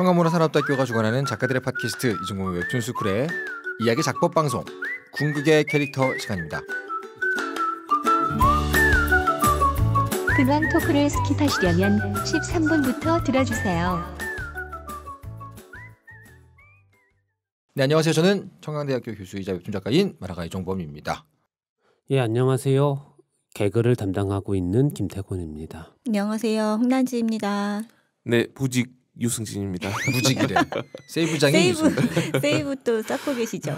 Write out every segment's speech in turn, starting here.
평화문화 산업대학교가 주관하는 작가들의 팟캐스트 이종공의 웹툰 스쿨의 이야기 작법 방송 궁극의 캐릭터 시간입니다. 근황 토크를 스킵하시려면 13분부터 들어주세요. 네, 안녕하세요. 저는 청강대학교 교수이자 웹툰 작가인 마라가 이종범입니다. 예, 안녕하세요. 개그를 담당하고 있는 김태곤입니다. 안녕하세요. 홍난지입니다. 네, 부직 유승진입니다. 무지기래 세이브장이 세이브 유 세이브 또 쌓고 계시죠.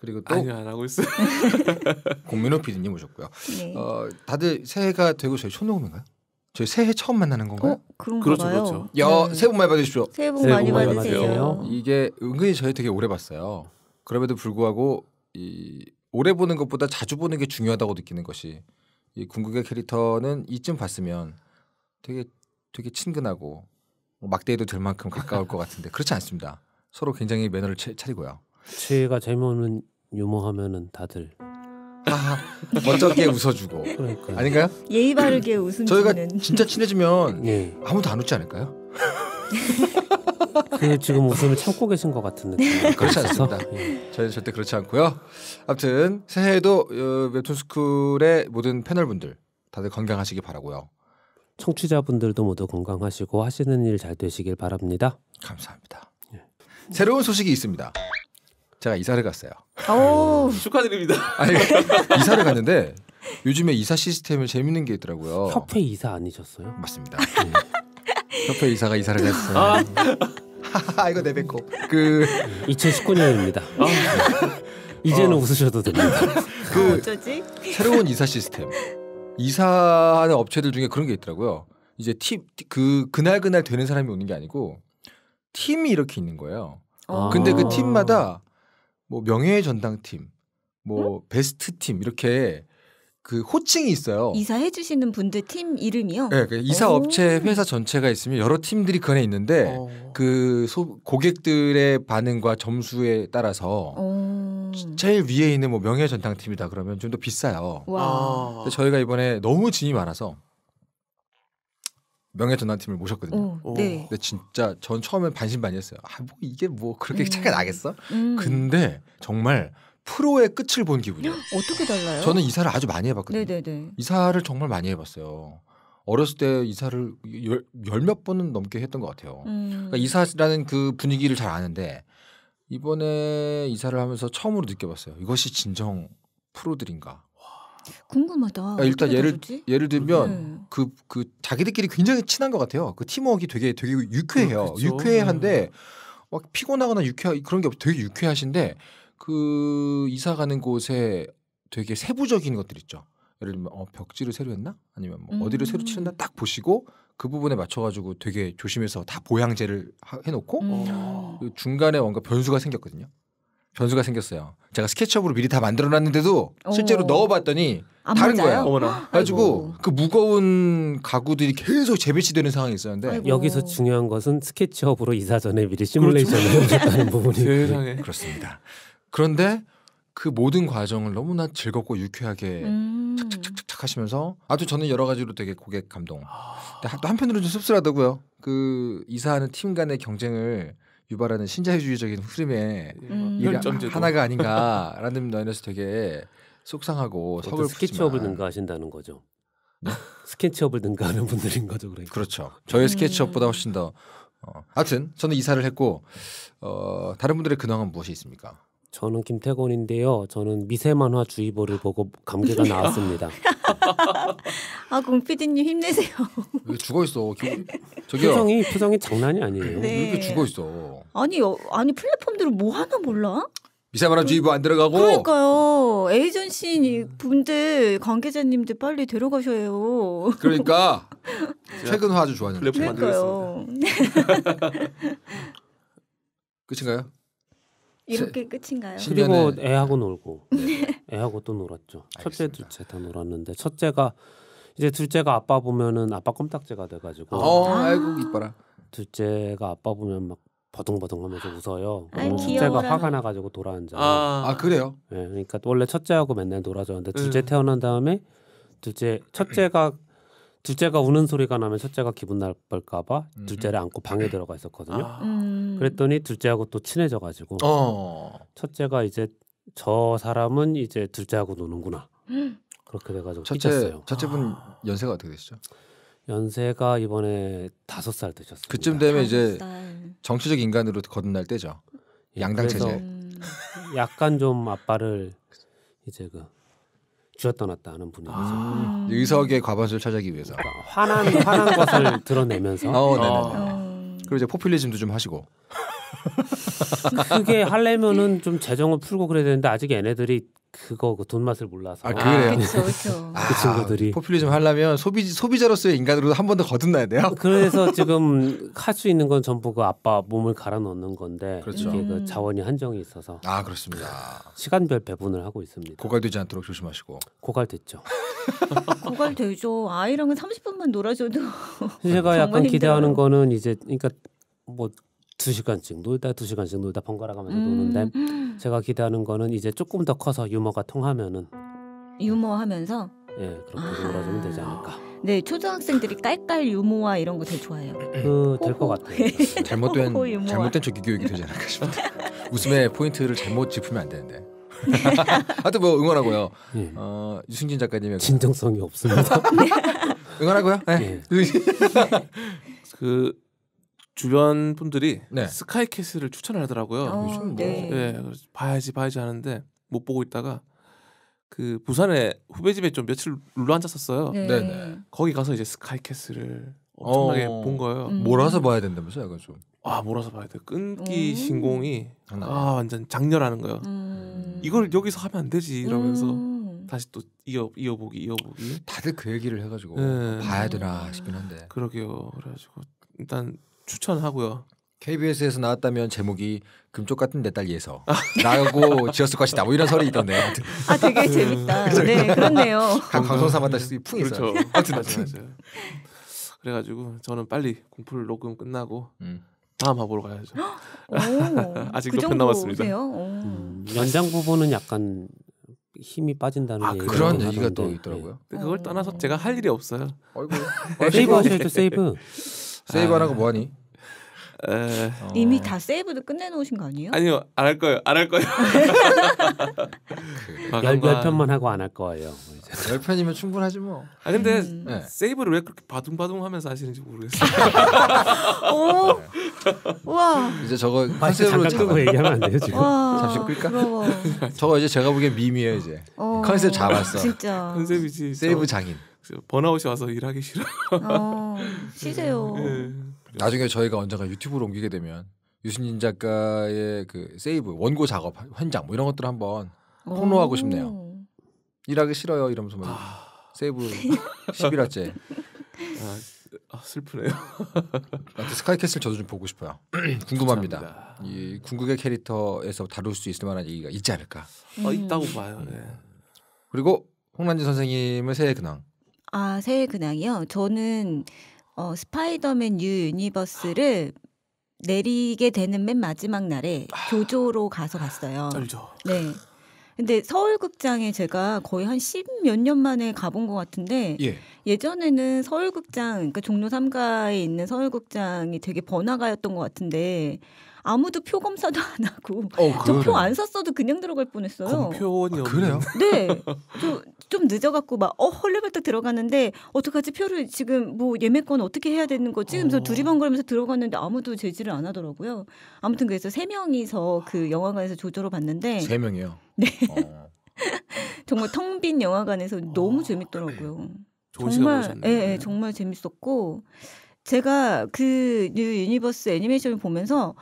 그리고 또 아니요 안 하고 있어 공민호 PD님 오셨고요. 네. 어 다들 새해가 되고 저희 첫 녹음인가요? 저희 새해 처음 만나는 건가요? 어, 그런가 그렇죠, 봐요. 그렇죠. 여, 네. 새해 복 많이 받으십시오. 새해 복, 새해 복 많이 받으세요. 받으세요. 이게 은근히 저희 되게 오래 봤어요. 그럼에도 불구하고 이 오래 보는 것보다 자주 보는 게 중요하다고 느끼는 것이 이 궁극의 캐릭터는 이쯤 봤으면 되게 되게 친근하고 뭐 막대에도 될 만큼 가까울 것 같은데 그렇지 않습니다. 서로 굉장히 매너를 채, 차리고요. 제가 재미없는 유머하면은 다들 아, 멋쩍게 웃어주고 그러니까요. 아닌가요? 예의 바르게 웃음 저희가 진짜 친해지면 예. 아무도 안 웃지 않을까요? 그 지금 웃음을 참고 계신 것 같은 느낌. 그렇지 않습니다. 예. 저희는 절대 그렇지 않고요. 아무튼 새해에도 어, 웹툰스쿨의 모든 패널분들 다들 건강하시기 바라고요. 청취자분들도 모두 건강하시고 하시는 일 잘 되시길 바랍니다. 감사합니다. 예. 새로운 소식이 있습니다. 제가 이사를 갔어요. 오. 음, 축하드립니다. 아니, 이사를 갔는데 요즘에 이사 시스템에 재밌는 게 있더라고요. 협회 이사 아니셨어요? 맞습니다. 예. 협회 이사가 이사를 갔어요. 아. 이거 내뱉고 그 2019년입니다. 어? 아. 이제는 어. 웃으셔도 됩니다. 그 어쩌지? 새로운 이사 시스템. 이사하는 업체들 중에 그런 게 있더라고요. 이제 팀 그 그날 그날 되는 사람이 오는 게 아니고 팀이 이렇게 있는 거예요. 아. 근데 그 팀마다 뭐 명예의 전당팀, 뭐 응? 베스트 팀 이렇게 그 호칭이 있어요. 이사해 주시는 분들 팀 이름이요? 네, 그 이사 업체 회사 전체가 있으면 여러 팀들이 그 안에 있는데 오. 어. 그 소, 고객들의 반응과 점수에 따라서 오. 어. 제일 위에 있는 뭐 명예 전당팀이다 그러면 좀 더 비싸요. 와. 근데 저희가 이번에 너무 진이 많아서 명예 전당팀을 모셨거든요. 오, 네. 근데 진짜 전 처음에 반신반의했어요. 아, 뭐 이게 뭐 그렇게 음. 차이가 나겠어? 음. 근데 정말 프로의 끝을 본 기분이에요. 어떻게 달라요? 저는 이사를 아주 많이 해봤거든요. 네네네. 이사를 정말 많이 해봤어요. 어렸을 때 이사를 열몇 열 번은 넘게 했던 것 같아요. 음. 그러니까 이사라는 그 분위기를 잘 아는데 이번에 이사를 하면서 처음으로 느껴봤어요. 이것이 진정 프로들인가. 궁금하다. 그 일단 예를 다르지? 예를 들면 그그 네. 그, 그 자기들끼리 굉장히 친한 것 같아요. 그팀워크 되게 되게 유쾌해요. 그렇죠 유쾌한데 네. 막 피곤하거나 유쾌 그런 게 되게 유쾌하신데 그 이사 가는 곳에 되게 세부적인 것들 있죠. 예를 들면 어, 벽지를 새로 했나 아니면 뭐 음. 어디를 새로 치했나딱 보시고 그 부분에 맞춰가지고 되게 조심해서 다 보양제를 하, 해놓고 음. 어. 그 중간에 뭔가 변수가 생겼거든요. 변수가 생겼어요. 제가 스케치업으로 미리 다 만들어놨는데도 어. 실제로 오. 넣어봤더니 다른 맞아요? 거야요 어머나. 가지고 그 무거운 가구들이 계속 재배치되는 상황이 있었는데 아이고. 여기서 중요한 것은 스케치업으로 이사 전에 미리 시뮬레이션을 그렇죠. 해줬다는 부분이 세상에. 그렇습니다. 그런데 그 모든 과정을 너무나 즐겁고 유쾌하게 착 음. 착착착착 하시면서 아주 저는 여러 가지로 되게 고객 감동. 아. 근또 한편으로 는좀 씁쓸하다고요. 그 이사하는 팀 간의 경쟁을 유발하는 신자유주의적인 흐름의 음. 음. 하나가 아닌가라는 면에서 되게 속상하고 뭐 서글프지만 스케치업을 능가하신다는 거죠. 네? 스케치업을 능가하는 분들인 거죠, 그러니까. 그렇죠. 저의 음. 스케치업보다 훨씬 더. 어. 하여튼 저는 이사를 했고 어, 다른 분들의 근황은 무엇이 있습니까? 저는 김태곤인데요. 저는 미세만화 주의보를 아, 보고 감기가 나왔습니다. 아, 공피디님 힘내세요. 왜 죽어 있어? 저기요. 표정이 표정이 장난이 아니에요. 네. 왜 이렇게 네. 죽어 있어? 아니, 어, 아니 플랫폼들은 뭐 하나 몰라? 미세만화 그 주의보 안 들어가고. 그러니까요. 에이전시 분들 관계자님들 빨리 데려가셔요. 그러니까 최근 화주 좋아요. 플랫폼 만들었습니다. 끝인가요? 이렇게 끝인가요? 그리고 애하고 놀고 네. 네, 애하고 또 놀았죠. 첫째, 둘째 다 놀았는데 첫째가 이제 둘째가 아빠 보면은 아빠 껌딱지가 돼가지고 어, 아~ 이고 이뻐라. 둘째가 아빠 보면 막 버둥버둥하면서 웃어요. 둘째가 화가 나가지고 돌아앉아. 아. 아, 아 그래요? 네, 그러니까 원래 첫째하고 맨날 놀아줬는데 둘째 네. 태어난 다음에 둘째 첫째가 둘째가 우는 소리가 나면 첫째가 기분 나쁠까봐 둘째를 안고 방에 들어가 있었거든요. 아. 음. 그랬더니 둘째하고 또 친해져가지고 어. 첫째가 이제 저 사람은 이제 둘째하고 노는구나. 음. 그렇게 돼가지고 첫째, 삐쳤어요. 첫째분 아. 연세가 어떻게 되시죠? 연세가 이번에 다섯 살 되셨어요. 그쯤 되면 이제 정치적 인간으로 거듭날 때죠. 예, 양당 체제. 음. 약간 좀 아빠를 이제 그 주어 떠났다 하는 분위기서 아~ 음. 의석의 과반수를 차지하기 위해서 그러니까 화난 화난 것을 드러내면서. 어, 어. 어. 그리고 이제 포퓰리즘도 좀 하시고. 그게 하려면은 좀 재정을 풀고 그래야 되는데 아직 얘네들이 그거 그돈 맛을 몰라서 아 그래요? 아, 그그 아, 친구들이 아, 포퓰리즘 하려면 소비 소비자로서의 인간으로 한번 더 거듭나야 돼요. 어, 그래서 지금 할 수 있는 건 전부 그 아빠 몸을 갈아 넣는 건데 그렇죠. 이게 그 음. 자원이 한정이 있어서 아 그렇습니다. 시간별 배분을 하고 있습니다. 고갈되지 않도록 조심하시고 고갈됐죠. 고갈되죠. 아이랑은 30분만 놀아줘도 제가 약간 힘들어요. 기대하는 거는 이제 그러니까 뭐두 시간씩 놀다 두 시간씩 놀다 번갈아 가면서 음. 노는데 제가 기대하는 거는 이제 조금 더 커서 유머가 통하면은 유머하면서 예 그렇게 놀아주면 되지 않을까. 네 초등학생들이 깔깔 유머와 이런 거 되게 좋아해요. 그될것 같아요. 네. 잘못된 잘못된 조기 교육이 되지 않을까 싶어요. 웃음의 포인트를 잘못 짚으면 안 되는데. 하여튼 뭐 응원하고요. 예. 어, 유승진 작가님의 그 진정성이 없습니다. 네. 응원하고요. 네. 예. 그 주변 분들이 네. 스카이캐슬을 추천 하더라고요. 어, 네. 네. 봐야지 봐야지 하는데 못 보고 있다가 그 부산에 후배 집에 좀 며칠 룰러 앉았었어요. 네. 네. 네. 거기 가서 이제 스카이캐슬을 엄청나게 어, 본 거예요. 음. 몰아서 봐야 된다면서 약간 좀. 아 몰아서 봐야 돼. 끈기 음. 신공이 아 완전 장렬하는 거예요. 음. 이걸 여기서 하면 안 되지 이러면서 음. 다시 또 이어 이어보기 이어보기. 다들 그 얘기를 해가지고 네. 봐야 되나 싶긴 한데. 그러게요. 그래가지고 일단 추천하고요. KBS에서 나왔다면 제목이 금쪽 같은 내 딸 예서 라고 지었을 것이다. 뭐 이런 설이 있던데. 아 되게 재밌다. 네 그렇네요. 방송사마다 풍이 있어요. 맞아, 맞아, 맞 그래가지고 저는 빨리 공풀 녹음 끝나고 음. 다음 화보러 가야죠. 아직 그 몇편 남았습니다. 음, 연장 부분은 약간 힘이 빠진다는 아, 그런 얘기가 또 있더라고요. 네. 그걸 떠나서 어. 제가 할 일이 없어요. 아이고. 세이브 하셔야죠 세이브. 세이브 하라고 뭐하니? 에... 이미 어. 다 세이브도 끝내놓으신 거 아니에요? 아니요 안 할 거예요 안 할 거예요. 열, 열 편만 하고 안 할 거예요. 뭐 열 편이면 충분하지 뭐. 아 근데 음... 네. 네. 세이브를 왜 그렇게 바둥바둥하면서 하시는지 모르겠어요. 오, 와. 이제 저거 컨셉으로 잠깐 얘기하면 안 돼요 지금? 잠시 끌까? 저거 이제 제가 보기엔 밈이에요 이제. 어... 컨셉 잡았어. 진짜. 컨셉이지. 세이브 장인. 번아웃이 와서 일하기 싫어. 어, 쉬세요. 네. 나중에 저희가 언젠가 유튜브로 옮기게 되면 유승진 작가의 그 세이브 원고 작업 현장 뭐 이런 것들 을 한번 폭로하고 싶네요. 일하기 싫어요 이러면서 막 아. 세이브 11화째. 아, 아, 슬프네요. 스카이캐슬 저도 좀 보고 싶어요. 궁금합니다. 합니다이 궁극의 캐릭터에서 다룰 수 있을 만한 얘기가 있지 않을까? 어, 있다고 봐요. 네. 그리고 홍란지 선생님의 새해 근황. 아 새해 근황이요. 저는 어, 스파이더맨 뉴 유니버스를 내리게 되는 맨 마지막 날에 아, 교조로 가서 봤어요. 떨죠. 네. 근데 서울극장에 제가 거의 한십몇년 만에 가본 것 같은데 예. 전에는 서울극장, 그러니까 종로 3가에 있는 서울극장이 되게 번화가였던 것 같은데 아무도 표 검사도 안 하고 어, 저표 안 샀어도 그냥 들어갈 뻔했어요. 표원이 아, 그래요? 네, 저, 좀 늦어갖고 막어 헐레벌떡 들어갔는데 어떡하지 표를 지금 뭐 예매권 어떻게 해야 되는 거지? 그래서 어. 두리번거리면서 들어갔는데 아무도 제지를 안 하더라고요. 아무튼 그래서 세 명이서 그 영화관에서 조조로 봤는데 세 명이요. 네. 어. 정말 텅 빈 영화관에서 아, 너무 재밌더라고요. 정말 예, 예, 정말 재밌었고 제가 그 뉴 유니버스 애니메이션을 보면서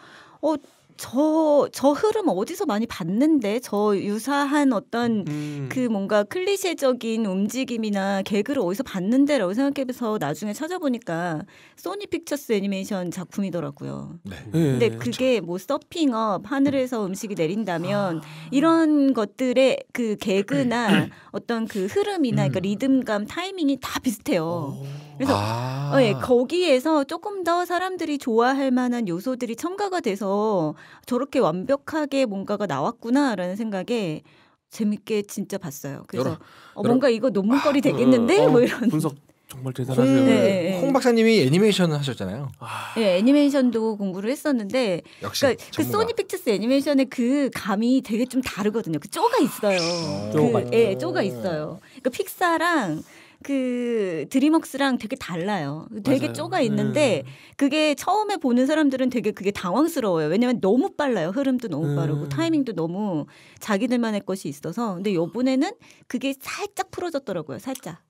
어, 저, 저 흐름 어디서 많이 봤는데, 저 유사한 어떤 음. 그 뭔가 클리셰적인 움직임이나 개그를 어디서 봤는데라고 생각해서 나중에 찾아보니까 소니 픽처스 애니메이션 작품이더라고요. 네. 예. 근데 그게 뭐 서핑업, 하늘에서 음식이 내린다면 아. 이런 것들의 그 개그나 음. 어떤 그 흐름이나 음. 그러니까 리듬감, 타이밍이 다 비슷해요. 오. 어. 그래서 아. 어, 예, 거기에서 조금 더 사람들이 좋아할 만한 요소들이 첨가가 돼서 저렇게 완벽하게 뭔가가 나왔구나라는 생각에 재밌게 진짜 봤어요. 그래서 여러, 어, 여러, 뭔가 이거 논문거리 아, 그, 되겠는데 어, 뭐 이런 분석 정말 대단하네요. 음, 네. 네, 네. 네. 홍 박사님이 애니메이션을 하셨잖아요. 아. 네, 애니메이션도 공부를 했었는데 역시 그러니까 전그 소니 픽처스 애니메이션의 그 감이 되게 좀 다르거든요. 그 쪼가 있어요. 아, 그 쪼가, 예, 쪼가 있어요. 그러니까 픽사랑 그 드림웍스랑 되게 달라요. 되게 맞아요. 쪼가 있는데 네. 그게 처음에 보는 사람들은 되게 그게 당황스러워요. 왜냐면 너무 빨라요. 흐름도 너무 빠르고 음. 타이밍도 너무 자기들만의 것이 있어서. 근데 요번에는 그게 살짝 풀어졌더라고요. 살짝.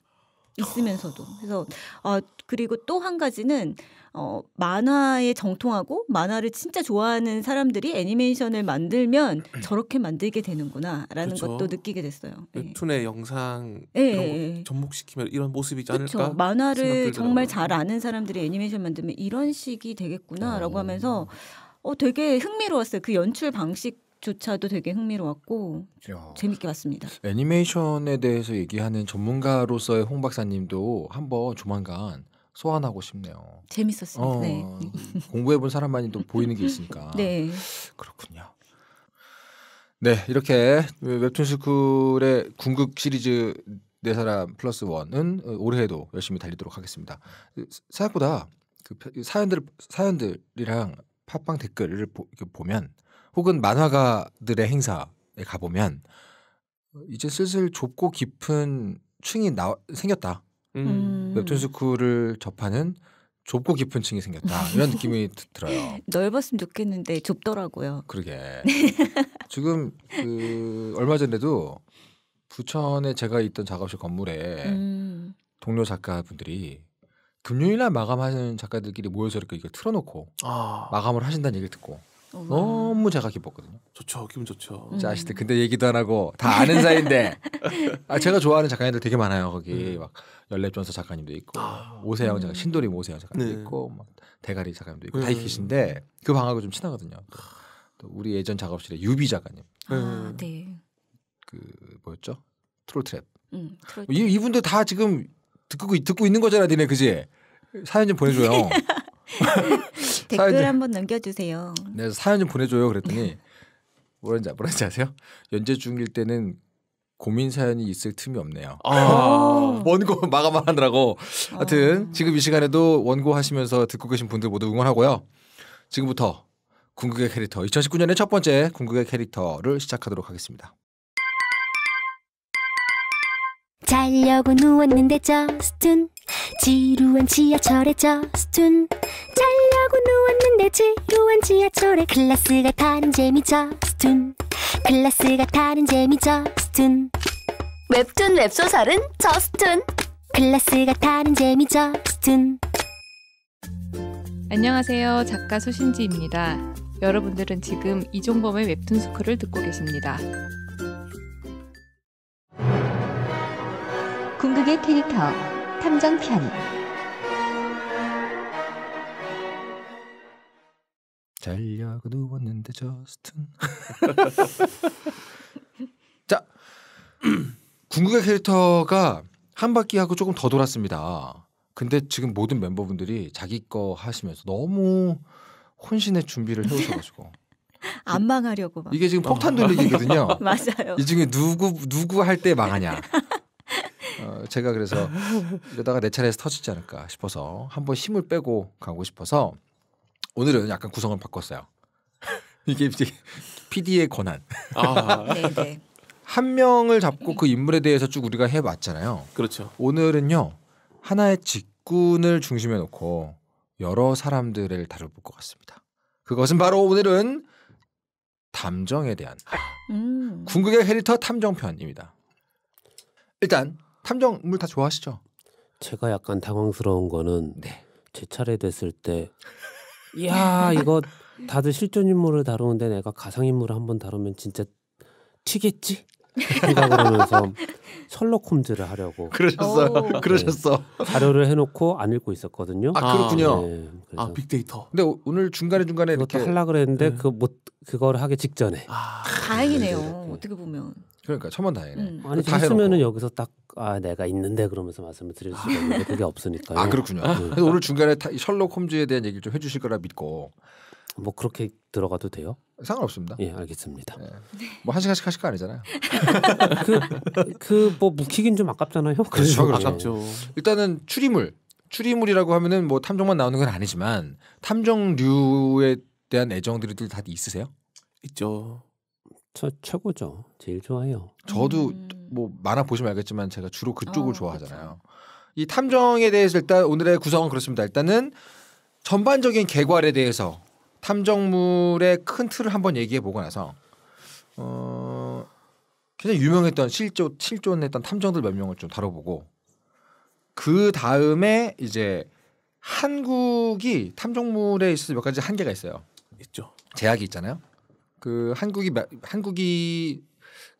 있으면서도. 그래서 아 그리고 또 한 가지는 어, 만화에 정통하고 만화를 진짜 좋아하는 사람들이 애니메이션을 만들면 음. 저렇게 만들게 되는구나라는 그쵸. 것도 느끼게 됐어요. 예. 웹툰의 네. 영상 네. 접목시키면 이런 모습이지 않을까? 만화를 정말 음. 잘 아는 사람들이 애니메이션 만들면 이런 식이 되겠구나라고 어. 하면서 어, 되게 흥미로웠어요. 그 연출 방식 조차도 되게 흥미로웠고 야. 재밌게 봤습니다. 애니메이션에 대해서 얘기하는 전문가로서의 홍 박사님도 한번 조만간 소환하고 싶네요. 재밌었습니다. 어, 네. 공부해본 사람만이 또 보이는 게 있으니까. 네. 그렇군요. 네, 이렇게 웹툰 스쿨의 궁극 시리즈 네 사람 플러스 원은 올해에도 열심히 달리도록 하겠습니다. 생각보다 그 사연들 사연들이랑 팟빵 댓글을 보, 면 혹은 만화가들의 행사에 가보면 이제 슬슬 좁고 깊은 층이 나, 생겼다. 음. 웹툰 스쿨을 접하는 좁고 깊은 층이 생겼다 이런 느낌이 들어요. 넓었으면 좋겠는데 좁더라고요. 그러게. 지금 그 얼마 전에도 부천에 제가 있던 작업실 건물에 음. 동료 작가분들이 금요일 날 마감하는 작가들끼리 모여서 이렇게 이걸 틀어놓고 아. 마감을 하신다는 얘기를 듣고 너무 제가 기뻤거든요. 좋죠, 기분 좋죠. 자식들 근데 얘기도 안 하고 다 아는 사이인데 아 제가 좋아하는 작가님들 되게 많아요 거기 네. 막 연례전서 작가님도 있고 아, 오세영 작가 음. 신도림 오세영 작가님도 네. 있고 막 대가리 작가님도 있고 네. 다 계신데 그 방하고 좀 친하거든요. 또 우리 예전 작업실에 유비 작가님. 네. 아, 네. 그 뭐였죠? 트로트랩. 음, 트로트. 이 이분들 다 지금 듣고 듣고 있는 거잖아, 니네 그지? 사연 좀 보내줘요. 댓글 사연 좀, 한번 남겨주세요. 네, 사연 좀 보내줘요. 그랬더니 뭐라는지 뭐라는지 아세요? 연재 중일 때는 고민 사연이 있을 틈이 없네요. 아~ 원고 마감하느라고. 하여튼 아. 지금 이 시간에도 원고 하시면서 듣고 계신 분들 모두 응원하고요. 지금부터 궁극의 캐릭터 2019년의 첫 번째 궁극의 캐릭터를 시작하도록 하겠습니다. 자려고 누웠는데 저스툰 지루한 지하철에 저스툰 잘 자고 누웠는데 지루한 지하철에 클래스가 타는 재미 저스툰 클래스가 타는 재미 저스툰 웹툰 웹소설은 저스툰 클래스가 타는 재미 저스툰 안녕하세요 작가 소신지입니다 여러분들은 지금 이종범의 웹툰 스쿨을 듣고 계십니다 궁극의 캐릭터 탐정 편 잘려고 누웠는데 저스튼 자 궁극의 캐릭터가 한 바퀴 하고 조금 더 돌았습니다. 근데 지금 모든 멤버분들이 자기 거 하시면서 너무 혼신의 준비를 네. 해오셔가지고 안 망하려고 막. 이게 지금 어. 폭탄 돌리기거든요. 맞아요. 이 중에 누구 누구 할 때 망하냐. 어, 제가 그래서 이러다가 내 차례에서 터지지 않을까 싶어서 한번 힘을 빼고 가고 싶어서 오늘은 약간 구성을 바꿨어요. 이게 이제 PD의 권한. 아. 네, 네. 한 명을 잡고 그 인물에 대해서 쭉 우리가 해봤잖아요. 그렇죠. 오늘은요 하나의 직군을 중심에 놓고 여러 사람들을 다뤄볼 것 같습니다. 그것은 바로 오늘은 탐정에 대한 음. 궁극의 캐릭터 탐정편입니다. 일단 탐정물 다 좋아하시죠? 제가 약간 당황스러운 거는 네. 제 차례 됐을 때 이야 이거 다들 실존 인물을 다루는데 내가 가상 인물을 한 번 다루면 진짜 튀겠지? 생각을 하면서 셜로 홈즈를 하려고 그러셨어요. 네, 그러셨어. 자료를 해놓고 안 읽고 있었거든요. 아 그렇군요. 네, 아 빅데이터. 근데 오늘 중간에 중간에 이렇게 하려 그랬는데 네. 그못 그걸 하기 직전에. 아, 다행이네요. 네, 네, 네. 어떻게 보면. 그러니까 천만다행이네. 음. 아니 했으면은 여기서 딱 아 내가 있는데 그러면서 말씀을 드릴 수가 있는데 아. 그게 없으니까요. 아 그렇군요. 네. 그래서 오늘 중간에 타, 셜록 홈즈에 대한 얘기를 좀 해주실 거라 믿고. 뭐 그렇게 들어가도 돼요? 상관없습니다. 예, 알겠습니다. 예. 뭐한 시간씩 하실 거 아니잖아요. 그뭐 그 묵히긴 좀 아깝잖아요. 그렇죠, 그렇죠. 네. 아깝죠. 일단은 추리물, 추리물이라고 하면은 뭐 탐정만 나오는 건 아니지만 탐정류에 대한 애정들이 다 있으세요? 있죠. 저 최고죠. 제일 좋아요. 저도 음. 뭐 만화 보시면 알겠지만 제가 주로 그쪽을 어, 좋아하잖아요. 그쵸. 이 탐정에 대해서 일단 오늘의 구성은 그렇습니다. 일단은 전반적인 개괄에 대해서 탐정물의 큰 틀을 한번 얘기해 보고 나서 어 굉장히 유명했던 실존 실존했던 탐정들 몇 명을 좀 다뤄보고 그 다음에 이제 한국이 탐정물에 있어서 몇 가지 한계가 있어요. 있죠. 제약이 있잖아요. 그 한국이 한국이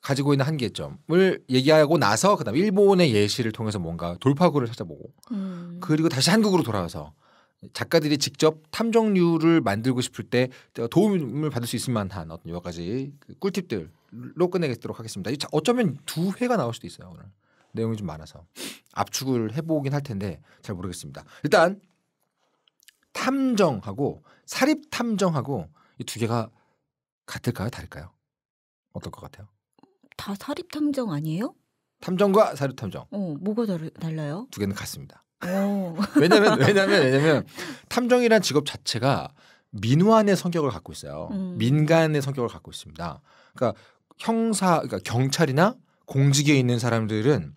가지고 있는 한계점을 얘기하고 나서 그다음 일본의 예시를 통해서 뭔가 돌파구를 찾아보고 음. 그리고 다시 한국으로 돌아와서 작가들이 직접 탐정류를 만들고 싶을 때 도움을 받을 수 있을 만한 어떤 여러 가지 그 꿀팁들로 끝내겠도록 하겠습니다. 어쩌면 두 회가 나올 수도 있어요 오늘 내용이 좀 많아서 압축을 해보긴 할 텐데 잘 모르겠습니다. 일단 탐정하고 사립 탐정하고 이 두 개가 같을까요? 다를까요? 어떨 것 같아요? 다 사립 탐정 아니에요? 탐정과 사립 탐정. 어, 뭐가 다르, 달라요? 두 개는 같습니다. 어. 왜냐면 왜냐면 왜냐면 탐정이란 직업 자체가 민원의 성격을 갖고 있어요. 음. 민간의 성격을 갖고 있습니다. 그러니까 형사, 그러니까 경찰이나 공직에 있는 사람들은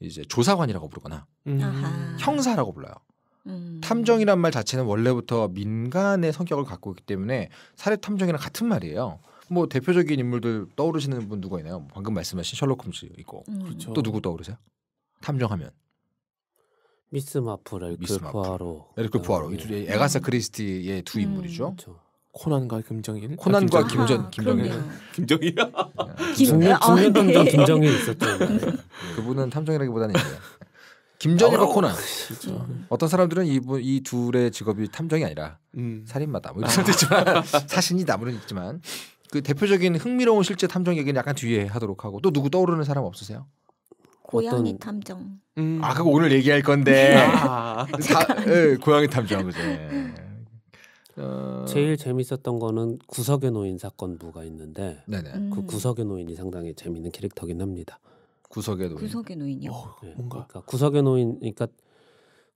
이제 조사관이라고 부르거나 음. 형사라고 불러요. 음. 탐정이란 말 자체는 원래부터 민간의 성격을 갖고 있기 때문에 사례 탐정이랑 같은 말이에요. 뭐 대표적인 인물들 떠오르시는 분 누가 있나요? 방금 말씀하신 셜록 홈즈 있고 음. 그렇죠. 또 누구 떠오르세요? 탐정하면 미스 마플, 엘크 포아로, 엘크 포아로 이둘 에가사 크리스티의 두 음. 인물이죠. 그렇 코난과 김정일? 코난과 아, 김전 아, 김정일. 네. 김정일이야. 김, 김, 김, 김정일 있었죠. 그분은 탐정이라기보다는 이제 김전일과 코난. 진짜. 어떤 사람들은 이이 둘의 직업이 탐정이 아니라 음. 살인마다 뭐 이런 것도 있지만 아. 사신이다 물론 뭐 있지만 그 대표적인 흥미로운 실제 탐정 얘기는 약간 뒤에 하도록 하고 또 누구 떠오르는 사람 없으세요? 고양이 어떤... 탐정. 음. 아 그거 오늘 얘기할 건데. 아. 다, 네. 예, 고양이 탐정 그죠. 네. 어... 제일 재밌었던 거는 구석에 노인 사건부가 있는데 네네. 그 음. 구석에 노인이 상당히 재밌는 캐릭터긴 합니다. 구석에 놓인. 구석에 놓인요. 어, 네, 뭔가 그러니까 구석에 놓인 그러니까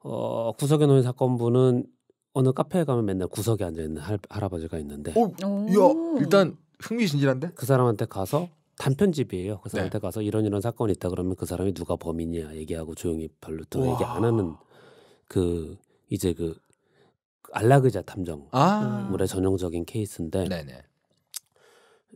어, 구석에 놓인 사건부는 어느 카페에 가면 맨날 구석에 앉아 있는 할, 아버지가 있는데. 어, 오, 야, 일단 흥미진진한데? 그 사람한테 가서 단편집이에요. 그 네. 사람한테 네. 가서 이런 이런 사건이 있다 그러면 그 사람이 누가 범인이야 얘기하고 조용히 별로 또 얘기 안 하는 그 이제 그 안락의자 탐정물의 아~ 전형적인 케이스인데 네네.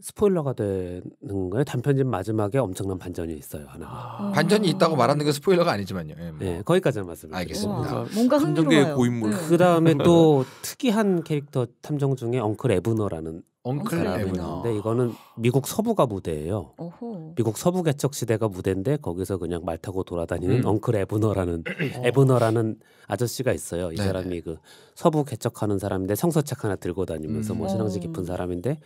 스포일러가 되는 거예요 단편집 마지막에 엄청난 반전이 있어요 하나. 아~ 음. 반전이 있다고 말하는 게 스포일러가 아니지만요. 예, 뭐. 네 예, 거기까지는 말씀을드리게요 알겠습니다. 뭔가 흥미로워요. 고인물. 네. 그 다음에 또 특이한 캐릭터 탐정 중에 엉클 에브너라는 엉클 에브너인데 이거는 미국 서부가 무대예요. 어허. 미국 서부 개척 시대가 무대인데 거기서 그냥 말 타고 돌아다니는 음. 엉클 에브너라는 어. 에브너라는 아저씨가 있어요. 이 네네. 네. 사람이 그 서부 개척하는 사람인데 성서책 하나 들고 다니면서 뭐 음. 뭐 신앙심 어. 깊은 사람인데.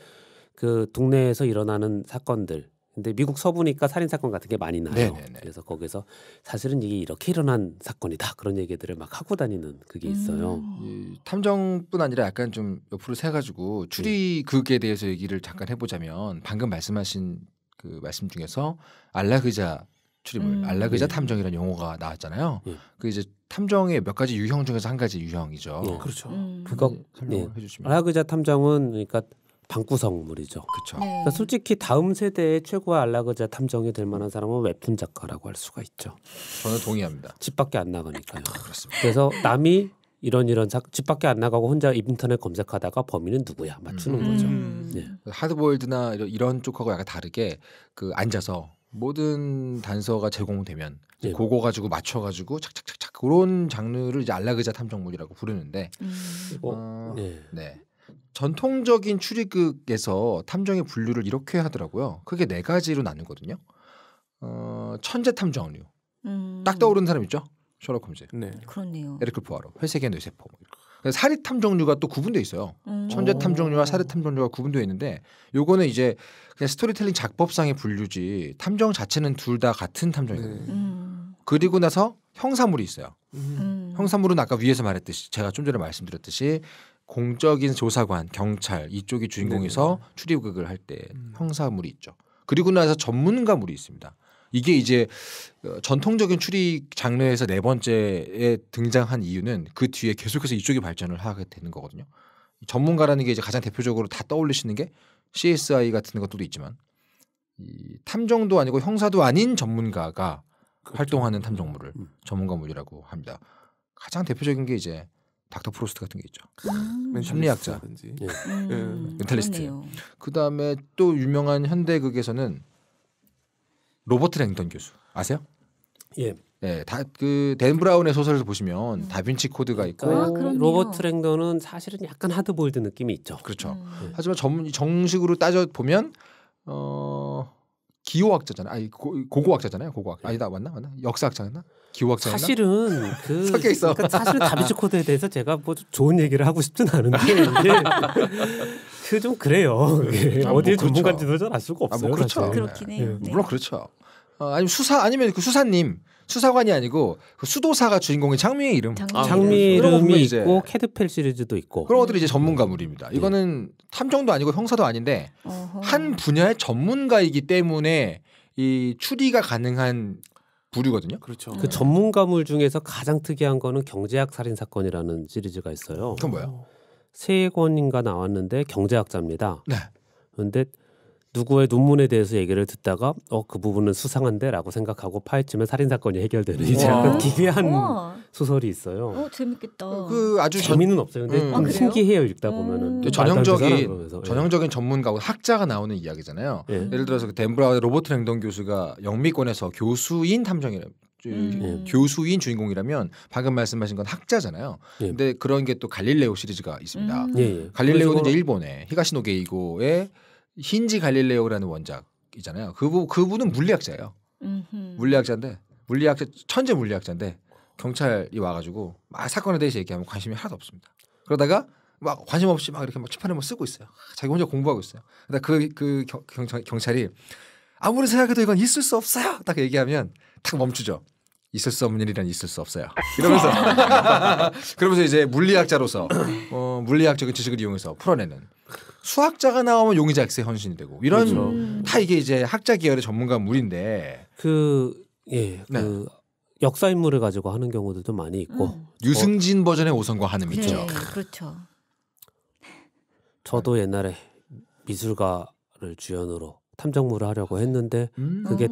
그 동네에서 일어나는 사건들 근데 미국 서부니까 살인 사건 같은 게 많이 나요. 네네네. 네, 네. 그래서 거기서 사실은 이게 이렇게 일어난 사건이다 그런 얘기들을 막 하고 다니는 그게 음. 있어요. 음. 탐정뿐 아니라 약간 좀 옆으로 세가지고 추리극에 네. 대해서 얘기를 잠깐 해보자면 방금 말씀하신 그 말씀 중에서 알라그자 추리물, 음. 알라그자 네. 탐정이라는 용어가 나왔잖아요. 네. 그 이제 탐정의 몇 가지 유형 중에서 한 가지 유형이죠. 네. 그렇죠. 음. 그거 설명을 해주시면 알라그자 탐정은 그러니까 방구석물이죠. 그렇죠. 네. 그러니까 솔직히 다음 세대의 최고의 안락의자 탐정이 될 만한 사람은 웹툰 작가라고 할 수가 있죠. 저는 동의합니다. 집 밖에 안 나가니까요. 아, 그렇습니다. 그래서 남이 이런 이런 작, 집 밖에 안 나가고 혼자 인터넷 검색하다가 범인은 누구야 맞추는 음. 거죠. 음. 네. 그 하드보일드나 이런 쪽하고 약간 다르게 그 앉아서 모든 단서가 제공되면 네. 그거 가지고 맞춰 가지고 착착착착 그런 장르를 이제 안락의자 탐정물이라고 부르는데 음. 어, 어 네. 네. 전통적인 추리극에서 탐정의 분류를 이렇게 하더라고요. 그게 네 가지로 나누거든요. 어, 천재 탐정류. 음. 딱 떠오르는 사람 있죠? 셜록 홈즈. 네. 그렇네요. 에르클 포아로. 회색의 뇌세포. 뭐 사리 탐정류가 또구분되어 있어요. 음. 천재 탐정류와 사리 탐정류가 구분되어 있는데 요거는 이제 그냥 스토리텔링 작법상의 분류지 탐정 자체는 둘 다 같은 탐정이거든요. 네. 음. 그리고 나서 형사물이 있어요. 음. 음. 형사물은 아까 위에서 말했듯이 제가 좀 전에 말씀드렸듯이 공적인 조사관, 경찰 이쪽이 주인공에서 네. 추리극을 할때 음. 형사물이 있죠. 그리고 나서 전문가물이 있습니다. 이게 이제 어, 전통적인 추리 장르에서 네 번째에 등장한 이유는 그 뒤에 계속해서 이쪽이 발전을 하게 되는 거거든요. 전문가라는 게 이제 가장 대표적으로 다 떠올리시는 게 CSI 같은 것도 있지만 이 탐정도 아니고 형사도 아닌 전문가가 그렇죠. 활동하는 탐정물을 음. 전문가물이라고 합니다. 가장 대표적인 게 이제 닥터 프로스트 같은 게 있죠. 아. 음. 심리학자. 예. 음, 예. 멘탈리스트. 그 다음에 또 유명한 현대극에서는 로버트 랭턴 교수 아세요? 예. 네, 예, 다 그 댄브라운의 소설에서 보시면 음. 다빈치 코드가 있고 아, 로버트 랭던은 사실은 약간 하드보일드 느낌이 있죠. 그렇죠. 음. 예. 하지만 전, 정식으로 따져 보면 어 기호학자잖아요. 아니 고, 고고학자잖아요. 고고학. 아니다 맞나 맞나? 역사학자였나? 기호학자 사실은 그 섞여 있어. 그러니까 사실 다빈치 코드에 대해서 제가 뭐 좋은 얘기를 하고 싶진 않은데 그좀 그래요. 아, 뭐어디 전문가인지도 잘알 수가 없어요. 아, 뭐 그렇죠. 아, 뭐 그렇죠. 사실. 네. 그렇긴 해요. 예. 네. 물론 그렇죠. 어, 아니면 수사 아니면 그 수사님 수사관이 아니고 그 수도사가 주인공인 장미의 이름. 장미 아, 이름이 있고 캐드펠 시리즈도 있고. 그런 것들이 이제 전문가물입니다. 예. 이거는 탐정도 아니고 형사도 아닌데 어허. 한 분야의 전문가이기 때문에 이 추리가 가능한 부류거든요. 그렇죠. 그 네. 전문가물 중에서 가장 특이한 거는 경제학 살인 사건이라는 시리즈가 있어요. 그건 뭐야? 어. 세 권인가 나왔는데 경제학자입니다. 네. 근데 누구의 논문에 대해서 얘기를 듣다가 어 그 부분은 수상한데라고 생각하고 파헤치면 살인 사건이 해결되는 이제 약간 기괴한 우와. 소설이 있어요. 어, 재밌겠다. 그, 그 아주 재미는 없어요. 근데 음. 아, 신기해요 읽다 음. 보면은. 전형적인 예. 전형적인 전문가고 학자가 나오는 이야기잖아요. 예. 를 들어서 그 덴브라의 로버트 랭동 교수가 영미권에서 교수인 탐정이라 음. 예. 교수인 주인공이라면 방금 말씀하신 건 학자잖아요. 예. 근데 그런 게 또 갈릴레오 시리즈가 있습니다. 음. 예, 예. 갈릴레오는 이제 일본의 히가시노게이고의 힌지 갈릴레오라는 원작이잖아요. 그분 그분은 물리학자예요. 음흠. 물리학자인데 물리학자 천재 물리학자인데 경찰이 와가지고 막 사건에 대해서 얘기하면 관심이 하나도 없습니다. 그러다가 막 관심 없이 막 이렇게 막 출판에 막 뭐 쓰고 있어요. 자기 혼자 공부하고 있어요. 근데 그, 그 경찰, 경찰이 아무리 생각해도 이건 있을 수 없어요. 딱 얘기하면 딱 멈추죠. 있을 수 없는 일이란 있을 수 없어요. 이러면서 그러면서 이제 물리학자로서 어, 물리학적인 지식을 이용해서 풀어내는 수학자가 나오면 용의자 학의 헌신이 되고 이런 그렇죠. 음. 다 이게 이제 학자 계열의 전문가 물인데 그 예그 네. 그 역사 인물을 가지고 하는 경우들도 많이 있고 음. 유승진 어, 버전의 오성과 한음 예, 있죠. 네, 그렇죠. 저도 옛날에 미술가를 주연으로 탐정물을 하려고 했는데 음. 그게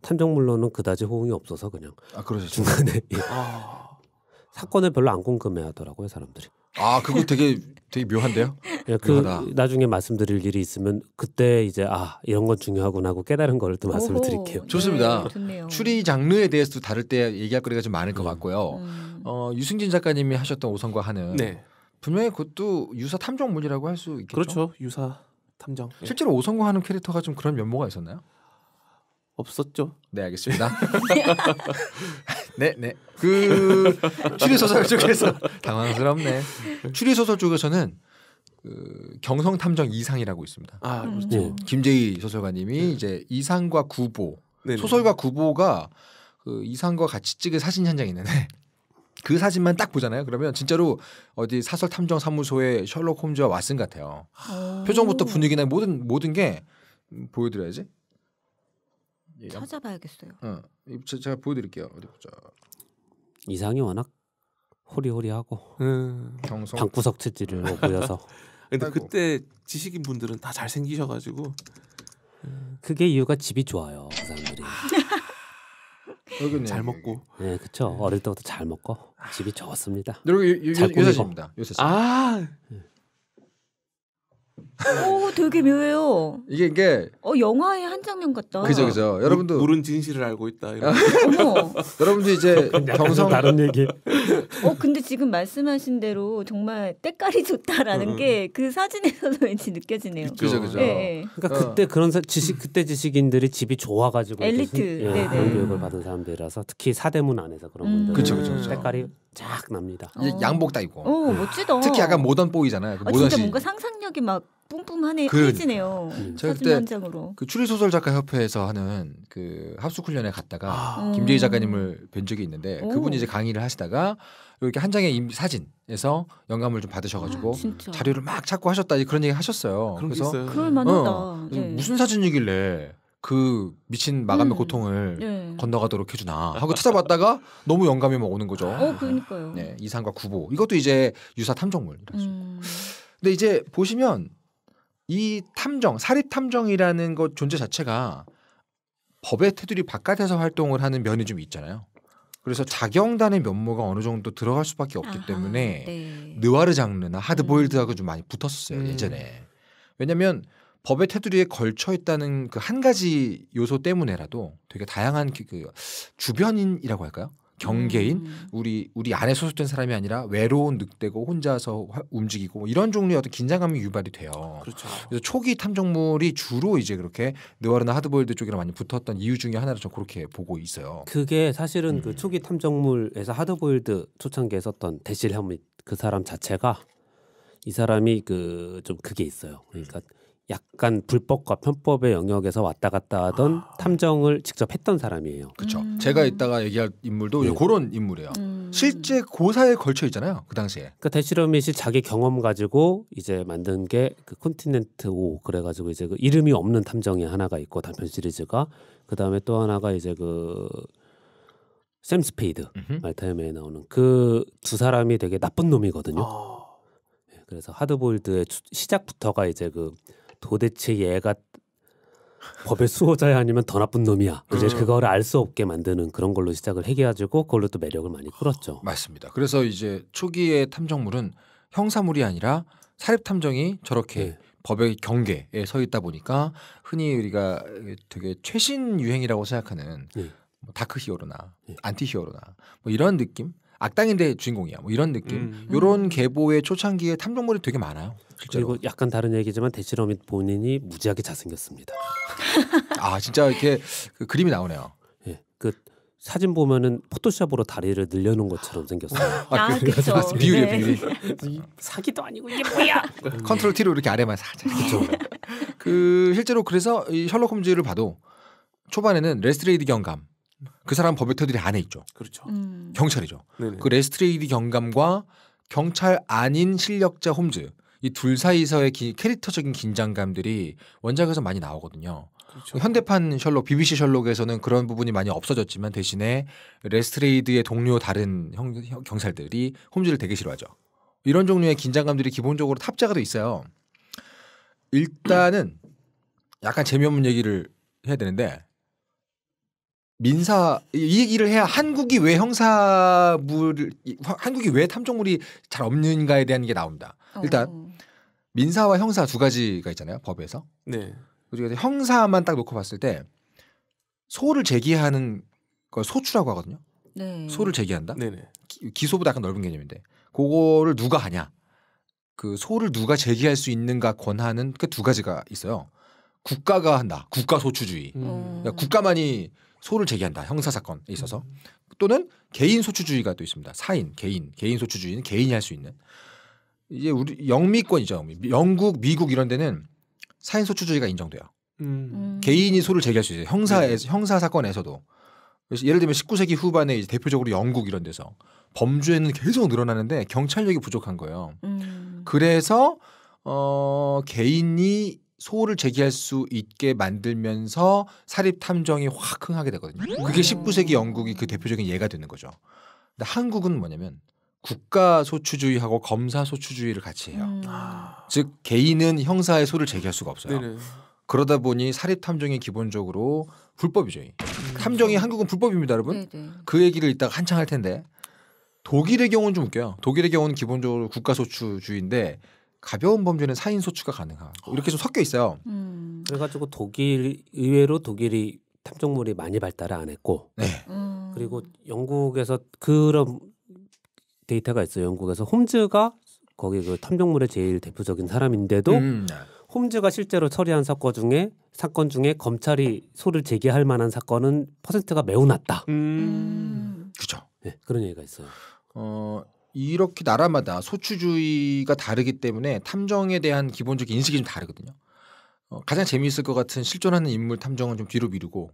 탐정물로는 그다지 호응이 없어서 그냥 아, 중간에 아. 사건을 별로 안 궁금해하더라고요 사람들이. 아 그거 되게 되게 묘한데요. 예, 그 묘하다. 나중에 말씀드릴 일이 있으면 그때 이제 아 이런 건 중요하구나 하고 깨달은 거를 또 말씀을 오호, 드릴게요. 네, 좋습니다. 네, 추리 장르에 대해서도 다를 때 얘기할 거리가 좀 많을 것 음. 같고요. 음. 어, 유승진 작가님이 하셨던 오성과 하는 네. 분명히 그것도 유사 탐정물이라고 할 수 있겠죠. 그렇죠. 유사 탐정. 네. 실제로 예. 오성과 하는 캐릭터가 좀 그런 면모가 있었나요? 없었죠. 네, 알겠습니다. 네, 네. 그 추리 소설 쪽에서 당황스럽네. 추리 소설 쪽에서는 그 경성 탐정 이상이라고 있습니다. 아, 음. 그렇죠. 음. 김재희 소설가님이 네. 이제 이상과 구보 네네. 소설과 구보가 그 이상과 같이 찍은 사진 현장이 있는데 그 사진만 딱 보잖아요. 그러면 진짜로 어디 사설 탐정 사무소의 셜록 홈즈와 왓슨 같아요. 아. 표정부터 분위기나 모든 모든 게 음, 보여드려야지. 예, 찾아봐야겠어요. 어, 제가 보여드릴게요. 어디 보자. 이상이 워낙 호리호리하고 음. 방구석 체질을 보여서. 근데 아이고. 그때 지식인 분들은 다 잘생기셔가지고. 그게 이유가 집이 좋아요. 그 사람들이. 아, 잘 먹고. 네, 그렇죠. 어릴 때부터 잘 먹고 집이 좋았습니다. 여기 요사입니다 요새. 아. 네. 오, 되게 묘해요. 이게 이게 어 영화의 한 장면 같다. 그죠 그죠. 여러분도 물은 진실을 알고 있다. 아, 어머. 여러분도 이제 경성 다른 얘기. 어 근데 지금 말씀하신 대로 정말 때깔이 좋다라는 음. 게그 사진에서도 왠지 느껴지네요. 그죠 그죠. 네. 그러니까 어. 그때 그런 사, 지식 그때 지식인들이 집이 좋아가지고 엘리트 네, 네. 교육을 받은 사람들이라서 특히 사대문 안에서 그런 분들. 그쵸 그쵸 그쵸. 때깔이 쫙 납니다. 어. 양복 다 입고. 오 어, 멋지다. 특히 약간 모던 보이잖아요. 그 아, 모던 진짜 뭔가 상상력이 막 뿜뿜하네 그, 해지네요. 제가 그때 장으로그 추리 소설 작가 협회에서 하는 그 합숙 훈련에 갔다가 아. 김재희 음. 작가님을 뵌 적이 있는데 오. 그분이 이제 강의를 하시다가 이렇게 한 장의 사진에서 영감을 좀 받으셔가지고 아, 자료를 막 찾고 하셨다 그런 얘기 하셨어요. 그래서 그럴 만하다. 어, 네. 무슨 사진이길래 그 미친 마감의 음. 고통을 네. 건너가도록 해주나 하고 찾아봤다가 너무 영감이 막 오는 거죠. 어, 그러니까요. 네, 이상과 구보 이것도 이제 유사 탐정물이라서. 음. 근데 이제 보시면 이 탐정, 사립 탐정이라는 것 존재 자체가 법의 테두리 바깥에서 활동을 하는 면이 좀 있잖아요. 그래서 그렇죠. 자경단의 면모가 어느 정도 들어갈 수밖에 없기 아하, 때문에 네. 느와르 장르나 하드보일드하고 음. 좀 많이 붙었어요 음. 예전에. 왜냐하면 법의 테두리에 걸쳐 있다는 그 한 가지 요소 때문에라도 되게 다양한 그, 그 주변인이라고 할까요? 경계인 음. 우리 우리 안에 소속된 사람이 아니라 외로운 늑대고 혼자서 화, 움직이고 뭐 이런 종류의 어떤 긴장감이 유발이 돼요. 그렇죠. 그래서 초기 탐정물이 주로 이제 그렇게 느와르나 하드보일드 쪽이랑 많이 붙었던 이유 중에 하나를 저 그렇게 보고 있어요. 그게 사실은 그 음. 그 초기 탐정물에서 하드보일드 초창기에 썼던 대실 혐의 그 사람 자체가 이 사람이 그좀 그게 있어요. 그러니까 음. 약간 불법과 편법의 영역에서 왔다 갔다 하던 아... 탐정을 직접 했던 사람이에요. 그렇죠. 음... 제가 이따가 얘기할 인물도 네. 그런 인물이에요. 음... 실제 고사에 걸쳐 있잖아요. 그 당시에. 그러니까 대시러밋시 자기 경험 가지고 이제 만든 게그 콘티넨트 5 그래가지고 이제 그 이름이 없는 탐정이 하나가 있고 단편 시리즈가 그 다음에 또 하나가 이제 그 샘 스페이드 말타임에 나오는 그 두 사람이 되게 나쁜 놈이거든요. 아... 네, 그래서 하드보일드의 시작부터가 이제 그 도대체 얘가 법의 수호자야 아니면 더 나쁜 놈이야. 이제 그렇죠. 그걸 알 수 없게 만드는 그런 걸로 시작을 해가지고 그걸로 또 매력을 많이 끌었죠. 맞습니다. 그래서 이제 초기의 탐정물은 형사물이 아니라 사립 탐정이 저렇게 네. 법의 경계에 서 있다 보니까 흔히 우리가 되게 최신 유행이라고 생각하는 네. 뭐 다크 히어로나 네. 안티 히어로나 뭐 이런 느낌 악당인데 주인공이야 뭐 이런 느낌 음. 이런 계보의 초창기에 탐정물이 되게 많아요 실제로. 그리고 약간 다른 얘기지만 대시러밋 본인이 무지하게 잘생겼습니다. 아 진짜 이렇게 그 그림이 나오네요. 예, 그 사진 보면은 포토샵으로 다리를 늘려놓은 것처럼 생겼어요. 아, 아 그렇죠. 비율이 비율이 사기도 아니고 이게 뭐야? 컨트롤 T로 이렇게 아래만 살짝 그렇죠. 그 실제로 그래서 이 셜록 홈즈를 봐도 초반에는 레스트레이드 경감 그 사람 버베터들이 안에 있죠. 그렇죠. 음. 경찰이죠. 네네. 그 레스트레이드 경감과 경찰 아닌 실력자 홈즈 이둘 사이서의 기, 캐릭터적인 긴장감들이 원작에서 많이 나오거든요. 그렇죠. 그 현대판 셜록, BBC 셜록에서는 그런 부분이 많이 없어졌지만 대신에 레스트레이드의 동료 다른 형, 형, 경찰들이 홈즈를 되게 싫어하죠. 이런 종류의 긴장감들이 기본적으로 탑재가 돼 있어요. 일단은 약간 재미없는 얘기를 해야 되는데 민사 이 얘기를 해야 한국이 왜 형사물 한국이 왜 탐정물이 잘 없는가에 대한 게 나옵니다. 일단 어. 민사와 형사 두 가지가 있잖아요 법에서. 네. 그리고 형사만 딱 놓고 봤을 때 소를 제기하는 걸 소추라고 하거든요. 네. 소를 제기한다. 네네. 기, 소보다 약간 넓은 개념인데 그거를 누가 하냐? 그 소를 누가 제기할 수 있는가 권하는 그 두 가지가 있어요. 국가가 한다. 국가 소추주의. 음. 그러니까 국가만이 소를 제기한다. 형사 사건에 있어서 음. 또는 개인 소추주의가 또 있습니다. 사인 개인 개인 소추주의는 개인이 할 수 있는 이제 우리 영미권이죠. 영국, 미국 이런 데는 사인 소추주의가 인정돼요. 음. 개인이 소를 제기할 수 있어요. 형사에 네. 형사 사건에서도 그래서 예를 들면 19세기 후반에 이제 대표적으로 영국 이런 데서 범죄는 계속 늘어나는데 경찰력이 부족한 거예요. 음. 그래서 어 개인이 소를 제기할 수 있게 만들면서 사립 탐정이 확 흥하게 되거든요. 그게 19세기 음. 영국이 그 대표적인 예가 되는 거죠. 근데 한국은 뭐냐면 국가 소추주의하고 검사 소추주의를 같이 해요. 음. 아. 즉 개인은 형사의 소를 제기할 수가 없어요. 네네. 그러다 보니 사립 탐정이 기본적으로 불법이죠. 음. 탐정이 한국은 불법입니다, 여러분. 네네. 네. 그 얘기를 이따 한창 할 텐데 독일의 경우는 좀 웃겨요. 독일의 경우는 기본적으로 국가 소추주의인데 가벼운 범죄는 사인 소추가 가능하고 이렇게 좀 섞여 있어요. 음. 그래가지고 독일 의외로 독일이 탐정물이 많이 발달을 안 했고 네. 음. 그리고 영국에서 그런 데이터가 있어요. 영국에서 홈즈가 거기 그 탐정물의 제일 대표적인 사람인데도 음. 네. 홈즈가 실제로 처리한 사건 중에 사건 중에 검찰이 소를 제기할 만한 사건은 퍼센트가 매우 낮다. 음. 음. 그죠. 네, 그런 얘기가 있어요. 어 이렇게 나라마다 소추주의가 다르기 때문에 탐정에 대한 기본적인 인식이 좀 다르거든요. 어, 가장 재미있을 것 같은 실존하는 인물 탐정은 좀 뒤로 미루고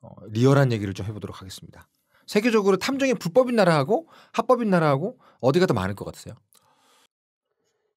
어, 리얼한 얘기를 좀 해보도록 하겠습니다. 세계적으로 탐정이 불법인 나라하고 합법인 나라하고 어디가 더 많을 것 같으세요?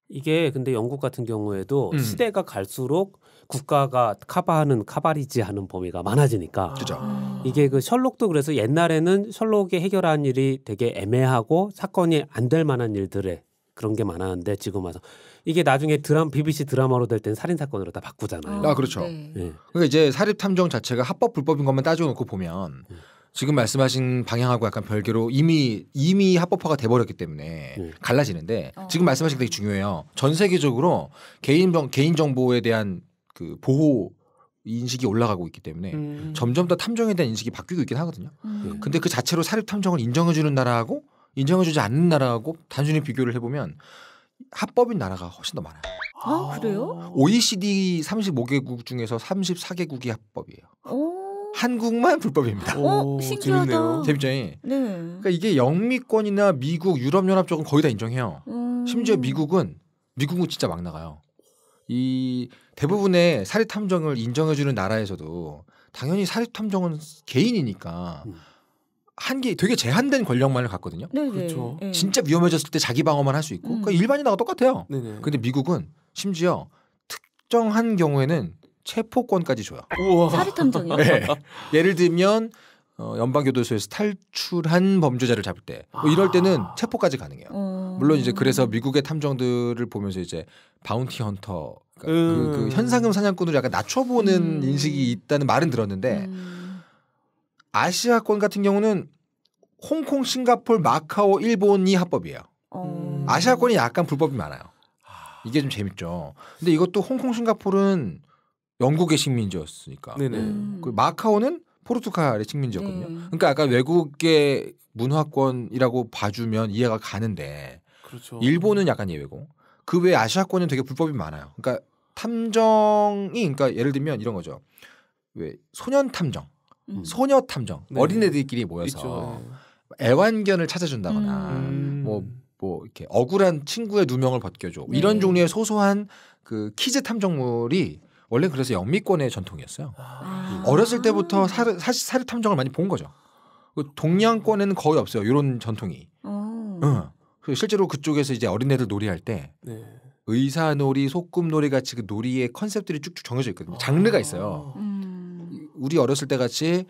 이게 근데 영국 같은 경우에도 음. 시대가 갈수록 국가가 카바하는 카바리지하는 범위가 많아지니까 그죠. 이게 그 셜록도 그래서 옛날에는 셜록이 해결한 일이 되게 애매하고 사건이 안 될 만한 일들에 그런 게 많았는데 지금 와서 이게 나중에 드람 라 BBC 드라마로 될 땐 살인 사건으로 다 바꾸잖아요. 아 그렇죠. 네. 예. 그러니까 이제 사립 탐정 자체가 합법 불법인 것만 따져 놓고 보면 음. 지금 말씀하신 방향하고 약간 별개로 이미 이미 합법화가 돼버렸기 때문에 네. 갈라지는데 어. 지금 말씀하신 게 되게 중요해요. 전 세계적으로 개인 개인 정보에 대한 그 보호 인식이 올라가고 있기 때문에 음. 점점 더 탐정에 대한 인식이 바뀌고 있긴 하거든요. 음. 예. 근데 그 자체로 사립 탐정을 인정해주는 나라하고 인정해주지 않는 나라하고 단순히 비교를 해보면 합법인 나라가 훨씬 더 많아요. 아, 그래요? OECD 35개국 중에서 34개국이 합법이에요. 오. 한국만 불법입니다. 오, 어, 신기하다. 재밌네요. 재밌죠 네. 그러니까 이게 영미권이나 미국, 유럽연합 쪽은 거의 다 인정해요. 음. 심지어 미국은 미국은 진짜 막 나가요. 이 대부분의 사립 탐정을 인정해주는 나라에서도 당연히 사립 탐정은 개인이니까 음. 한게 되게 제한된 권력만을 갖거든요. 네네. 네. 그렇죠. 네. 진짜 위험해졌을 때 자기 방어만 할 수 있고 그러니까 음. 그러니까 일반인하고 똑같아요. 네네. 네. 근데 미국은 심지어 특정한 경우에는 체포권까지 줘요. 우와. 사리탐정이요. 네. 예를 들면 어, 연방교도소에서 탈출한 범죄자를 잡을 때, 뭐 아. 이럴 때는 체포까지 가능해요. 어... 물론 이제 그래서 미국의 탐정들을 보면서 이제 바운티 헌터, 그러니까 음... 그, 그, 현상금 사냥꾼으로 약간 낮춰보는 음... 인식이 있다는 말은 들었는데, 음... 아시아권 같은 경우는 홍콩, 싱가폴, 마카오, 일본이 합법이에요. 어. 아시아권이 약간 불법이 많아요. 이게 좀 재밌죠. 근데 이것도 홍콩, 싱가폴은 영국의 식민지였으니까. 네네. 음. 그 마카오는 포르투갈의 식민지였거든요. 네. 그러니까 아까 외국의 문화권이라고 봐주면 이해가 가는데 그렇죠. 일본은 약간 예외고 그 외 아시아권은 되게 불법이 많아요. 그러니까 탐정이 그러니까 예를 들면 이런 거죠. 왜 소년 탐정, 음. 소녀 탐정, 네. 어린애들끼리 모여서 있죠. 애완견을 찾아준다거나 음. 뭐뭐 뭐 이렇게 억울한 친구의 누명을 벗겨줘 이런 네. 종류의 소소한 그 키즈 탐정물이 원래 그래서 영미권의 전통이었어요. 아. 어렸을 때부터 사르, 사실 사르 탐정을 많이 본 거죠. 그 동양권에는 거의 없어요. 이런 전통이. 어. 응. 그 실제로 그쪽에서 이제 어린애들 놀이할 때 네. 의사놀이, 소꿉놀이 같이 그 놀이의 컨셉들이 쭉쭉 정해져 있거든요. 장르가 있어요. 아. 음. 우리 어렸을 때 같이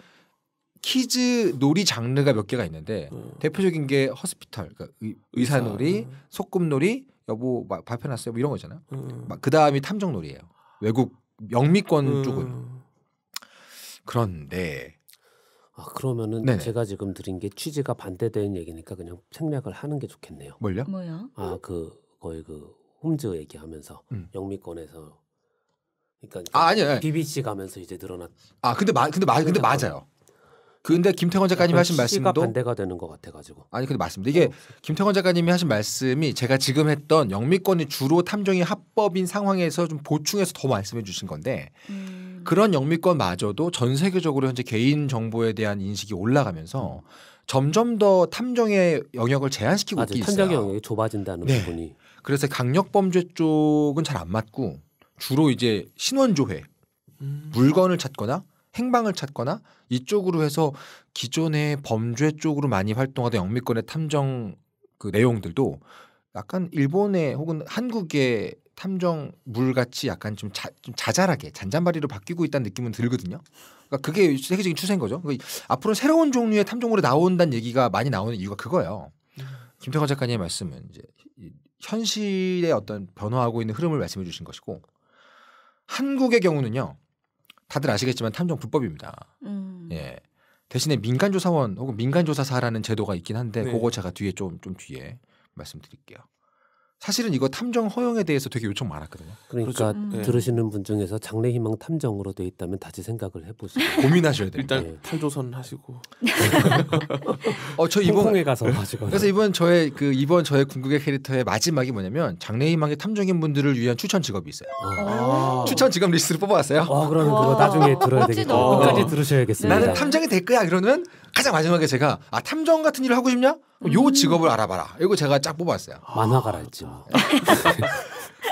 키즈 놀이 장르가 몇 개가 있는데 음. 대표적인 게 허스피털, 그러니까 의, 사놀이 소꿉놀이, 여보 막 발표났어요 뭐 이런 거잖아요. 음. 막 그다음이 탐정놀이예요. 외국 영미권 음. 쪽은 그런데 아, 그러면은 네네. 제가 지금 드린 게 취지가 반대된 얘기니까 그냥 생략을 하는 게 좋겠네요. 뭘요? 뭐요? 아그 거의 그 홈즈 얘기하면서 음. 영미권에서 그러니까 아 아니요 BBC 가면서 이제 늘어났. 아 근데 마 근데 마 근데 맞아요. 근데 김태권 그러니까 작가님 이 하신 말씀도 반대가 되는 것 같아 가지고 아니 근데 맞습니다. 이게 어. 김태권 작가님이 하신 말씀이 제가 지금 했던 영미권이 주로 탐정이 합법인 상황에서 좀 보충해서 더 말씀해 주신 건데 음. 그런 영미권마저도 전 세계적으로 현재 개인 정보에 대한 인식이 올라가면서 음. 점점 더 탐정의 영역을 제한시키고 있어요. 탐정의 영역이 좁아진다는 네. 부분이 그래서 강력 범죄 쪽은 잘 안 맞고 주로 이제 신원 조회 음. 물건을 찾거나 행방을 찾거나 이쪽으로 해서 기존의 범죄 쪽으로 많이 활동하던 영미권의 탐정 그 내용들도 약간 일본의 혹은 한국의 탐정물 같이 약간 좀, 자, 좀 자잘하게 잔잔바리로 바뀌고 있다는 느낌은 들거든요. 그러니까 그게 세계적인 추세인 거죠. 그러니까 앞으로 새로운 종류의 탐정물이 나온다는 얘기가 많이 나오는 이유가 그거예요. 음. 김태관 작가님의 말씀은 이제 현실의 어떤 변화하고 있는 흐름을 말씀해 주신 것이고 한국의 경우는요. 다들 아시겠지만 탐정 불법입니다. 음. 예. 대신에 민간조사원 혹은 민간조사사라는 제도가 있긴 한데 네. 그거 제가 뒤에 좀좀 좀 뒤에 말씀드릴게요. 사실은 이거 탐정 허용에 대해서 되게 요청 많았거든요. 그러니까 그렇죠. 음. 들으시는 분 중에서 장래희망 탐정으로 돼 있다면 다시 생각을 해보세요 고민하셔야 돼요. 일단 네. 탈조선 하시고. 어 저 이번 에 가서 하시고. 그래서 이번 저의 그 이번 저의 궁극의 캐릭터의 마지막이 뭐냐면 장래희망의 탐정인 분들을 위한 추천 직업이 있어요. 어. 어. 아~ 추천 직업 리스트를 뽑아왔어요. 아 그러면 그거 나중에 들어야 되겠다. 끝까지 들으셔야겠습니다. 네. 나는 탐정이 될 거야. 이러는 가장 마지막에 제가 아 탐정 같은 일을 하고 싶냐? 요 음. 직업을 알아봐라. 이거 제가 쫙 뽑았어요. 만화가라 지 뭐.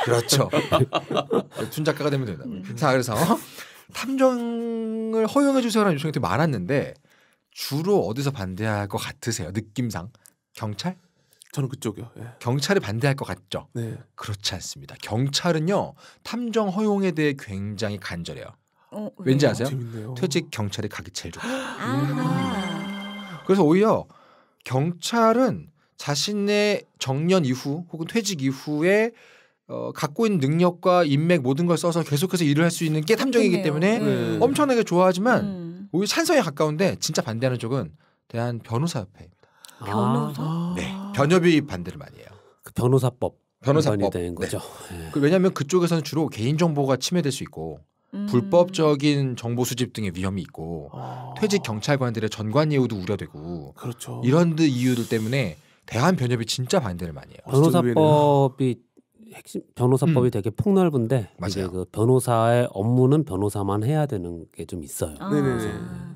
그렇죠. 준 작가가 되면 된다. 음. 자 그래서 어? 탐정을 허용해 주세요라는 요청이 되게 많았는데 주로 어디서 반대할 것 같으세요? 느낌상 경찰? 저는 그쪽이요. 예. 경찰이 반대할 것 같죠? 네. 그렇지 않습니다. 경찰은요 탐정 허용에 대해 굉장히 간절해요. 어, 왠지 아세요? 재밌네요. 퇴직 경찰이 가기 제일 좋아 아~ 음. 그래서 오히려 경찰은 자신의 정년 이후 혹은 퇴직 이후에 어, 갖고 있는 능력과 인맥 모든 걸 써서 계속해서 일을 할 수 있는 게 탐정이기 때문에 음. 엄청나게 좋아하지만 음. 오히려 찬성에 가까운데 진짜 반대하는 쪽은 대한 변호사협회입니다. 아. 변호사? 네, 변협이 반대를 많이 해요. 그 변호사법. 변호사법 되는 거죠. 네. 그 왜냐하면 그쪽에서는 주로 개인 정보가 침해될 수 있고 음. 불법적인 정보 수집 등의 위험이 있고 아. 퇴직 경찰관들의 전관 예우도 우려되고 그렇죠. 이런 이유들 때문에 대한 변협이 진짜 반대를 많이 해요. 변호사법이 핵심 변호사법이 음. 되게 폭넓은데 맞아요. 그 변호사의 업무는 변호사만 해야 되는 게 좀 있어요. 아. 네네.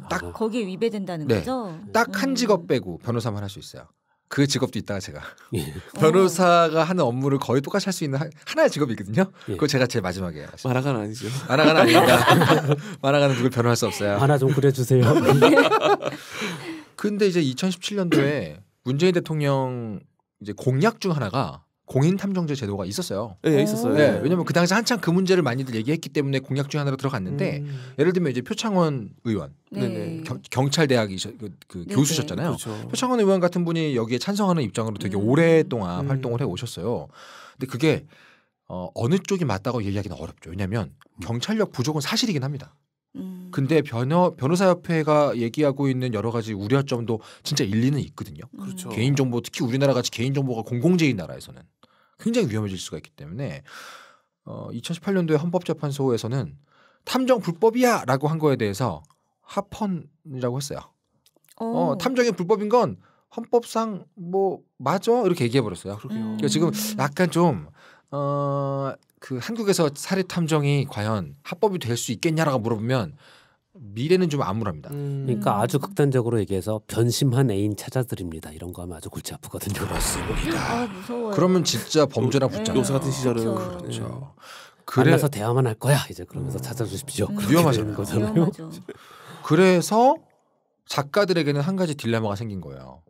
아, 딱 아. 거기에 위배된다는 네. 거죠. 딱한 음. 직업 빼고 변호사만 할 수 있어요. 그 직업도 있다 제가 예. 변호사가 하는 업무를 거의 똑같이 할 수 있는 하, 나의 직업이거든요. 예. 그거 제가 제일 마지막에 사실. 만화가 아니죠. 만화가 아닙니다. 만화가는 누굴 변호할 수 없어요. 만화 좀 그려주세요. 근데 이제 2017년도에 문재인 대통령 이제 공약 중 하나가 공인 탐정제 제도가 있었어요. 예, 네, 있었어요. 네, 예. 왜냐면 하그 당시 한창 그 문제를 많이들 얘기했기 때문에 공약 중에 하나로 들어갔는데 음. 예를 들면 이제 표창원 의원, 네. 네. 경, 찰대학이 그, 그 네, 교수셨잖아요. 네, 그렇죠. 표창원 의원 같은 분이 여기에 찬성하는 입장으로 되게 음. 오랫동안 음. 활동을 해 오셨어요. 근데 그게 어, 어느 쪽이 맞다고 얘기하기는 어렵죠. 왜냐하면 음. 경찰력 부족은 사실이긴 합니다. 음. 근데 변호 변호사협회가 얘기하고 있는 여러 가지 우려점도 진짜 일리는 있거든요. 음. 그렇죠. 개인정보 특히 우리나라 같이 개인정보가 공공재인 나라에서는 굉장히 위험해질 수가 있기 때문에 어, 2018년도에 헌법재판소에서는 탐정 불법이야라고 한 거에 대해서 합헌이라고 했어요. 어. 어, 탐정이 불법인 건 헌법상 뭐 맞아 이렇게 얘기해 버렸어요. 음. 그러니까 지금 약간 좀 어, 그 한국에서 사해 탐정이 과연 합법이 될 수 있겠냐라고 물어보면 미래는 좀 암울합니다. 음. 그러니까 아주 극단적으로 얘기해서 변심한 애인 찾아드립니다. 이런 거 하면 아주 골치 아프거든요. 그렇습니다. 아, 그러면 진짜 범죄나 붙잖아요. 요새 같은 시절은 그렇죠. 그렇죠. 네. 그래... 만나서 대화만 할 거야. 이제 그러면서 음. 찾아주십시오. 음. 위험하잖아요. 거잖아요. 그래서 작가들에게는 한 가지 딜레마가 생긴 거예요.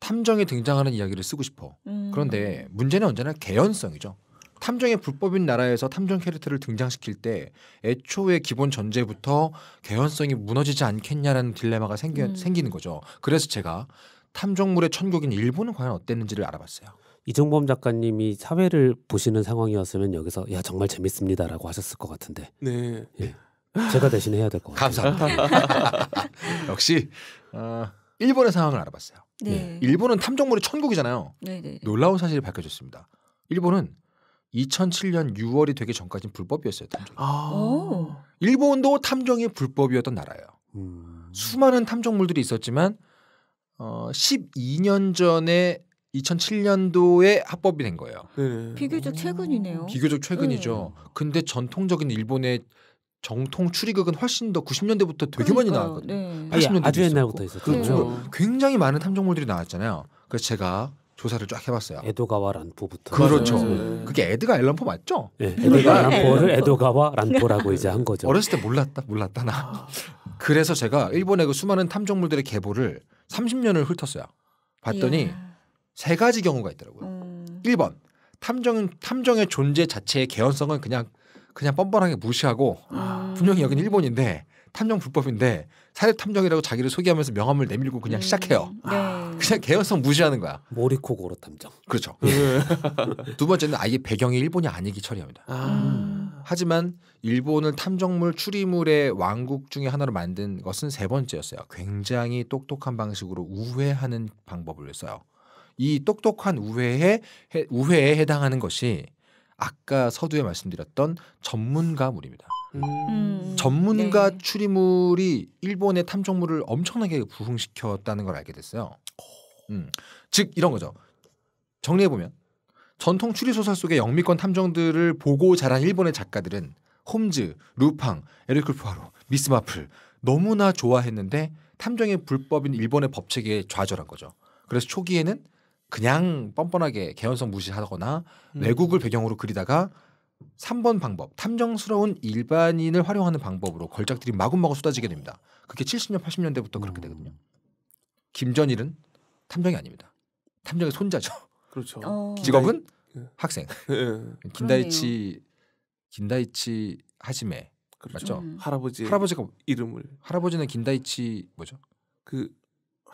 탐정이 등장하는 이야기를 쓰고 싶어. 음. 그런데 문제는 언제나 개연성이죠. 탐정의 불법인 나라에서 탐정 캐릭터를 등장시킬 때 애초에 기본 전제부터 개연성이 무너지지 않겠냐라는 딜레마가 생기, 음. 생기는 거죠. 그래서 제가 탐정물의 천국인 일본은 과연 어땠는지를 알아봤어요. 이정범 작가님이 사회를 보시는 상황이었으면 여기서 야 정말 재밌습니다라고 하셨을 것 같은데. 네. 예. 제가 대신 해야 될 것 같아요. 감사합니다. 역시 어, 일본의 상황을 알아봤어요. 네. 예. 일본은 탐정물의 천국이잖아요. 네, 네, 네. 놀라운 사실이 밝혀졌습니다. 일본은 2007년 6월이 되기 전까지는 불법이었어요. 탐정이. 아~ 일본도 탐정이 불법이었던 나라예요. 음. 수많은 탐정물들이 있었지만 어, 12년 전에 2007년도에 합법이 된 거예요. 네 비교적 최근이네요. 비교적 최근이죠. 네. 근데 전통적인 일본의 정통 추리극은 훨씬 더 90년대부터 되게 그러니까요. 많이 그러니까, 나왔거든요. 네. 80년대 아주 있 옛날부터 그 있었죠. 그렇죠. 굉장히 많은 탐정물들이 나왔잖아요. 그래서 제가 조사를 쫙 해봤어요. 에도가와 란포부터. 그렇죠. 네. 네. 그게 에드가 앨런포 맞죠? 네. 에드가 앨포를 에도가와 란포라고 이제 한 거죠. 어렸을 때 몰랐다, 몰랐다 나. 그래서 제가 일본의 그 수많은 탐정물들의 계보를 30년을 훑었어요. 봤더니 예. 세 가지 경우가 있더라고요. 음. 1번 탐정 탐정의 존재 자체의 개연성은 그냥 그냥 뻔뻔하게 무시하고 음. 분명히 여기는 일본인데 탐정 불법인데 사립 탐정이라고 자기를 소개하면서 명함을 내밀고 그냥 음. 시작해요. 네. 아. 그냥 개연성 무시하는 거야. 모리코 고로 탐정. 그렇죠. 네. 두 번째는 아예 배경이 일본이 아니기 처리합니다. 아. 음. 하지만 일본을 탐정물 추리물의 왕국 중에 하나로 만든 것은 세 번째였어요. 굉장히 똑똑한 방식으로 우회하는 방법을 써요. 이 똑똑한 우회에 우회에 해당하는 것이 아까 서두에 말씀드렸던 전문가물입니다. 음. 전문가 네. 추리물이 일본의 탐정물을 엄청나게 부흥시켰다는 걸 알게 됐어요. 음. 즉 이런 거죠. 정리해 보면 전통 추리 소설 속의 영미권 탐정들을 보고 자란 일본의 작가들은 홈즈, 루팡, 에르클 푸아로, 미스 마플 너무나 좋아했는데 탐정의 불법인 일본의 법 체계에 좌절한 거죠. 그래서 초기에는 그냥 뻔뻔하게 개연성 무시하거나 음. 외국을 배경으로 그리다가 3번 방법 탐정스러운 일반인을 활용하는 방법으로 걸작들이 마구마구 쏟아지게 됩니다. 그게 70년 80년대부터 그렇게 음. 되거든요. 김전일은 탐정이 아닙니다. 탐정의 손자죠. 그렇죠. 어... 직업은 네. 학생. 네. 긴다이치 긴다이치 하지메 그렇죠. 맞죠? 음. 할아버지 할아버지가 이름을 할아버지는 긴다이치 뭐죠? 그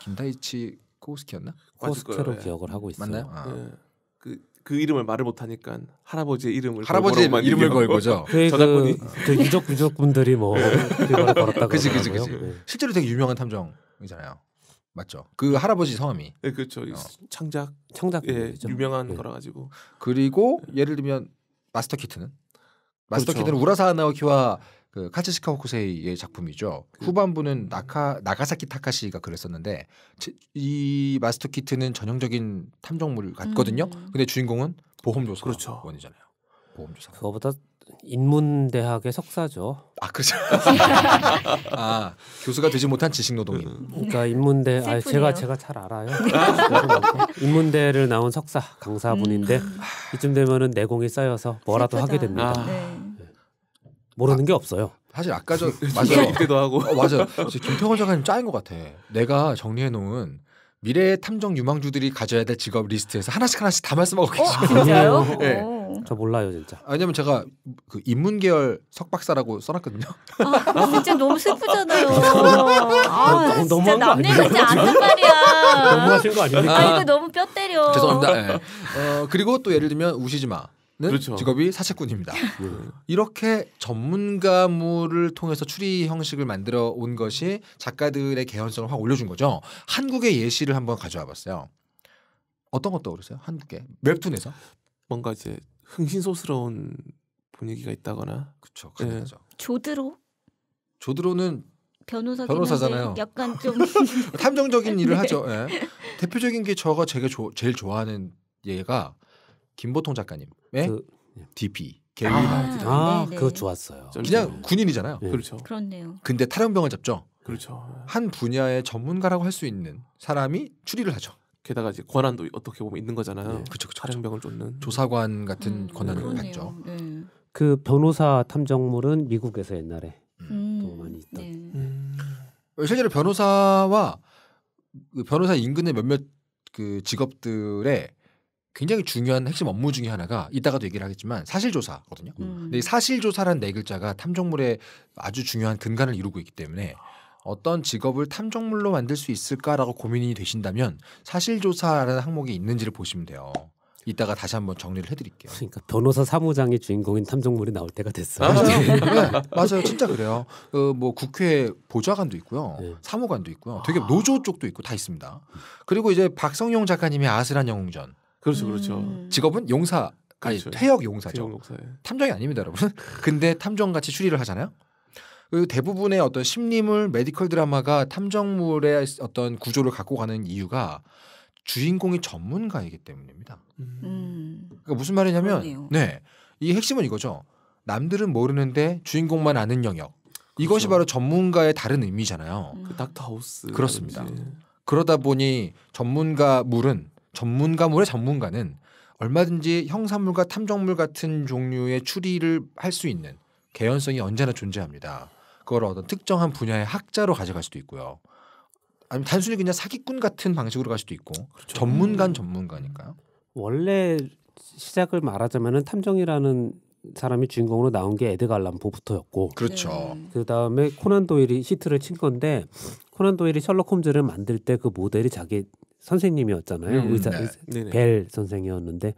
긴다이치 코스키였나? 코스키로 예. 기억을 하고 있어요. 맞나요? 아. 네. 그그 이름을 말을 못하니까 할아버지의 이름을 할아버지 이름을 걸 거죠. 저작권이 유족 유족분들이 뭐 네. 그걸 걸었다고. 그지 그지 그지. 네. 실제로 되게 유명한 탐정이잖아요. 맞죠. 그 할아버지 성함이. 네, 그렇죠. 어. 창작 창작 예, 유명한 네. 거라 가지고. 그리고 네. 예를 들면 마스터 키트는 마스터 그렇죠. 키트는 우라사 나오키와 그 카츠시카 호쿠세이의 작품이죠. 그 후반부는 음. 나카 나가사키 타카시가 그랬었는데 이 마스터 키트는 전형적인 탐정물 같거든요. 음... 근데 주인공은 보험조사 그렇죠. 원이잖아요. 보험조사. 그거보다 인문대학의 석사죠. 아 그렇죠. 아 교수가 되지 못한 지식 노동인. 음. 그러니까 인문대 아 제가 제가 잘 알아요. 인문대를 나온 석사 강사분인데 음. 이쯤 되면은 내공이 쌓여서 뭐라도 슬프다. 하게 됩니다. 아. 네. 모르는 아, 게 없어요. 사실 아까 저 맞아요. 입대도 하고 어, 맞아요. 김태원 작가님 짜인 것 같아. 내가 정리해 놓은 미래의 탐정 유망주들이 가져야 될 직업 리스트에서 하나씩 하나씩 다 말씀하고 계시요 어, 네. 저 몰라요 진짜. 왜냐면 제가 그 인문 계열 석박사라고 써놨거든요. 아, 진짜 너무 슬프잖아요. 아, 너, 진짜 남일 같지 않단 말이야. 너무하신 거아니까아 이거 너무 뼈 때려. 죄송합니다. 네. 어, 그리고 또 예를 들면 우시지마. 네? 그렇죠. 직업이 사채꾼입니다. 네. 이렇게 전문가물을 통해서 추리 형식을 만들어 온 것이 작가들의 개연성을 확 올려준 거죠. 한국의 예시를 한번 가져와 봤어요. 어떤 것도그러세요 한국의 웹툰에서 뭔가 이제 흥신소스러운 분위기가 있다거나 그렇죠. 네. 조드로 조드로는 변호사 변호사잖아요. 약간 좀 탐정적인 일을 네. 하죠. 네. 대표적인 게 저가 제가 조, 제일 좋아하는 얘가 김보통 작가님의 예? 그, DP 개위 아, 네, 아 네, 네. 그거 좋았어요. 그냥 군인이잖아요. 그렇죠. 그렇네요. 근데 탈영병을 잡죠. 그렇죠. 한 분야의 전문가라고 할 수 있는 사람이 추리를 하죠. 게다가 이제 권한도 어떻게 보면 있는 거잖아요. 네. 그렇죠. 탈영병을 쫓는 조사관 같은 음, 권한을 갖죠. 네. 그 변호사 탐정물은 미국에서 옛날에 음. 음 많이 있던. 네. 음. 실제로 변호사와 그 변호사 인근의 몇몇 그 직업들의 굉장히 중요한 핵심 업무 중의 하나가 이따가도 얘기를 하겠지만 사실조사거든요. 음. 근데 이사실조사란네 글자가 탐정물의 아주 중요한 근간을 이루고 있기 때문에 어떤 직업을 탐정물로 만들 수 있을까라고 고민이 되신다면 사실조사라는 항목이 있는지를 보시면 돼요. 이따가 다시 한번 정리를 해드릴게요. 그러니까 변호사 사무장이 주인공인 탐정물이 나올 때가 됐어요. 아, 네. 맞아요, 진짜 그래요. 어, 뭐 국회 보좌관도 있고요, 네. 사무관도 있고요, 되게 아. 노조 쪽도 있고 다 있습니다. 그리고 이제 박성용 작가님의 아슬한 영웅전 그렇죠, 그렇죠. 음. 직업은 용사, 아니 그렇죠. 퇴역 용사죠. 퇴역 용사, 예. 탐정이 아닙니다, 여러분. 근데 탐정 같이 추리를 하잖아요. 그리고 대부분의 어떤 심리물 메디컬 드라마가 탐정물의 어떤 구조를 갖고 가는 이유가 주인공이 전문가이기 때문입니다. 음. 그러니까 무슨 말이냐면, 그러네요. 네, 이 핵심은 이거죠. 남들은 모르는데 주인공만 아는 영역. 그렇죠. 이것이 바로 전문가의 다른 의미잖아요. 음. 그 닥터 하우스. 그렇습니다. 그 그러다 보니 전문가 물은 전문가물의 전문가는 얼마든지 형사물과 탐정물 같은 종류의 추리를 할 수 있는 개연성이 언제나 존재합니다. 그걸 어떤 특정한 분야의 학자로 가져갈 수도 있고요. 아니면 단순히 그냥 사기꾼 같은 방식으로 갈 수도 있고 그렇죠. 전문간 음. 전문가니까요. 원래 시작을 말하자면은 탐정이라는 사람이 주인공으로 나온 게 에드가 알란 포부터였고 그렇죠. 네. 그 다음에 코난 도일이 히트를 친 건데 코난 도일이 셜록 홈즈를 만들 때 그 모델이 자기 선생님이었잖아요. 음, 의사 네. 벨 선생이었는데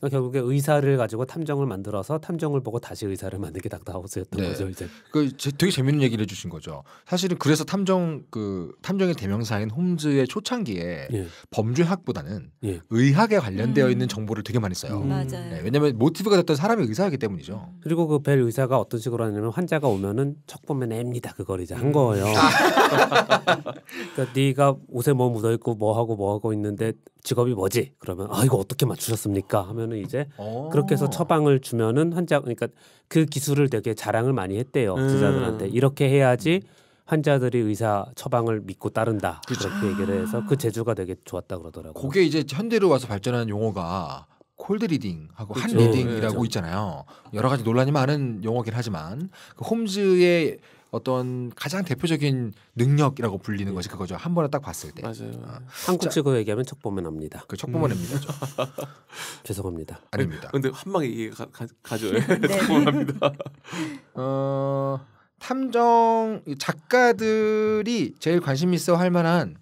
그러니까 결국에 의사를 가지고 탐정을 만들어서 탐정을 보고 다시 의사를 만든 게 닥터하우스였던 네. 거죠 이제. 그 되게 재밌는 얘기를 해주신 거죠. 사실은 그래서 탐정 그 탐정의 대명사인 홈즈의 초창기에 예. 범죄학보다는 예. 의학에 관련되어 음. 있는 정보를 되게 많이 써요. 음. 네, 왜냐하면 모티브가 됐던 사람이 의사이기 때문이죠. 그리고 그 벨 의사가 어떤 식으로 하냐면 환자가 오면은 척 보면 앱니다 그걸 이제 한 음. 거예요. 아. 그러니까 네가 옷에 뭐 묻어 있고 뭐 하고 뭐 하고 있는데 직업이 뭐지? 그러면 아 이거 어떻게 맞추셨습니까? 하면 하면은 이제 어. 그렇게 해서 처방을 주면은 환자 그러니까 그 기술을 되게 자랑을 많이 했대요 의자들한테 음. 이렇게 해야지 환자들이 의사 처방을 믿고 따른다 그쵸. 그렇게 얘기를 해서 그 재주가 되게 좋았다 그러더라고요. 그게 이제 현대로 와서 발전한 용어가 콜드 리딩하고 한 리딩이라고 네, 있잖아요. 여러 가지 논란이 많은 용어긴 하지만 그 홈즈의 어떤 가장 대표적인 능력이라고 불리는 네. 것이 그거죠. 한 번에 딱 봤을 때. 맞아요. 어. 한국 측으로 얘기하면 척보면 압니다. 그 척보면 압니다. 음. 죄송합니다. 아닙니다. 근데 한방 이게 가, 가, 죠 네. 척보면 압니다. 어, 탐정 작가들이 제일 관심 있어 할 만한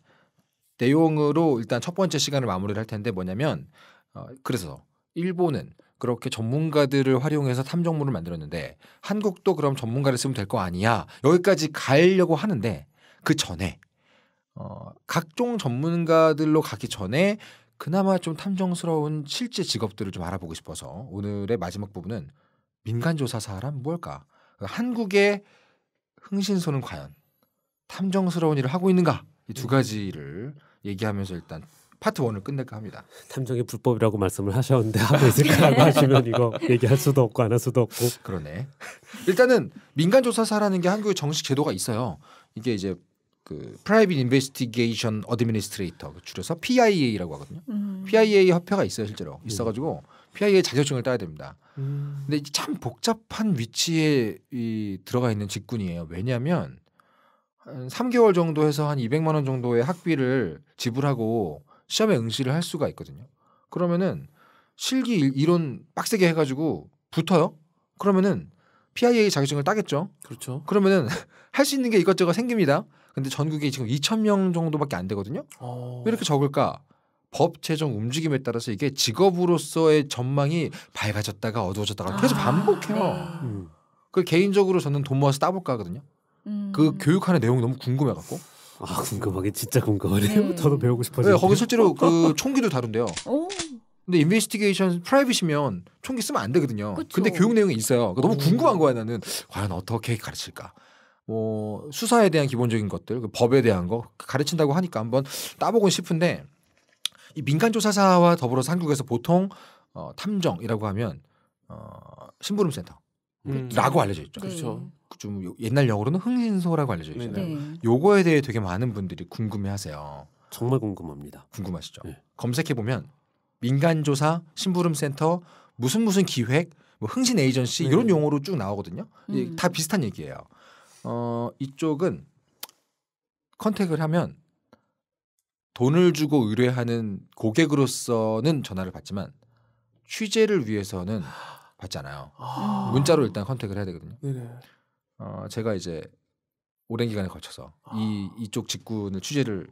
내용으로 일단 첫 번째 시간을 마무리를 할 텐데 뭐냐면 어, 그래서 일본은 그렇게 전문가들을 활용해서 탐정물을 만들었는데 한국도 그럼 전문가를 쓰면 될 거 아니야 여기까지 가려고 하는데 그 전에 어, 각종 전문가들로 가기 전에 그나마 좀 탐정스러운 실제 직업들을 좀 알아보고 싶어서 오늘의 마지막 부분은 민간조사사란 뭘까 한국의 흥신소는 과연 탐정스러운 일을 하고 있는가 이두 네. 가지를 얘기하면서 일단 파트 원을 끝낼까 합니다. 탐정이 불법이라고 말씀을 하셨는데 하고 있을까라고 하시면 이거 얘기할 수도 없고 안 할 수도 없고 그러네. 일단은 민간 조사사라는 게 한국의 정식 제도가 있어요. 이게 이제 그 Private Investigation Administrator 그 줄여서 PIA라고 하거든요. 음. PIA 협회가 있어요 실제로 있어가지고 PIA 자격증을 따야 됩니다. 음. 근데 참 복잡한 위치에 이, 들어가 있는 직군이에요. 왜냐하면 한 3개월 정도 해서 한 200만 원 정도의 학비를 지불하고 시험에 응시를 할 수가 있거든요. 그러면은 실기 이론 빡세게 해가지고 붙어요. 그러면은 PIA 자격증을 따겠죠. 그렇죠. 그러면은 할 수 있는 게 이것저것 생깁니다. 근데 전국에 지금 2천 명 정도밖에 안 되거든요. 오. 어. 왜 이렇게 적을까? 법 제정 움직임에 따라서 이게 직업으로서의 전망이 밝아졌다가 어두워졌다가 계속 아, 반복해요. 네. 음. 그 개인적으로 저는 돈 모아서 따볼까 하거든요. 음. 그 교육하는 내용이 너무 궁금해갖고 아 궁금하게 진짜 궁금하네요. 음. 저도 배우고 싶어요. 네, 거기 실제로 그 어. 총기도 다룬대요. 오. 근데 인베스티게이션 프라이빗이면 총기 쓰면 안 되거든요. 그쵸. 근데 교육 내용이 있어요. 그러니까 너무 오. 음. 궁금한 거야 나는 과연 어떻게 가르칠까. 뭐 수사에 대한 기본적인 것들, 그 법에 대한 거 가르친다고 하니까 한번 따보고 싶은데 이 민간 조사사와 더불어서 한국에서 보통 어, 탐정이라고 하면 어, 심부름센터. 라고 음. 알려져 있죠. 네. 그렇죠. 좀 옛날 영어로는 흥신소라고 알려져 네, 네. 있잖아요. 네. 요거에 대해 되게 많은 분들이 궁금해하세요. 정말 궁금합니다. 궁금하시죠? 네. 검색해 보면 민간조사, 심부름센터, 무슨 무슨 기획, 뭐 흥신 에이전시 네. 이런 용어로 쭉 나오거든요. 음. 다 비슷한 얘기예요. 어, 이쪽은 컨택을 하면 돈을 주고 의뢰하는 고객으로서는 전화를 받지만 취재를 위해서는 받잖아요. 아~ 음. 문자로 일단 컨택을 해야 되거든요. 네네. 어, 제가 이제 오랜 기간에 걸쳐서 아. 이 이쪽 직군을 취재를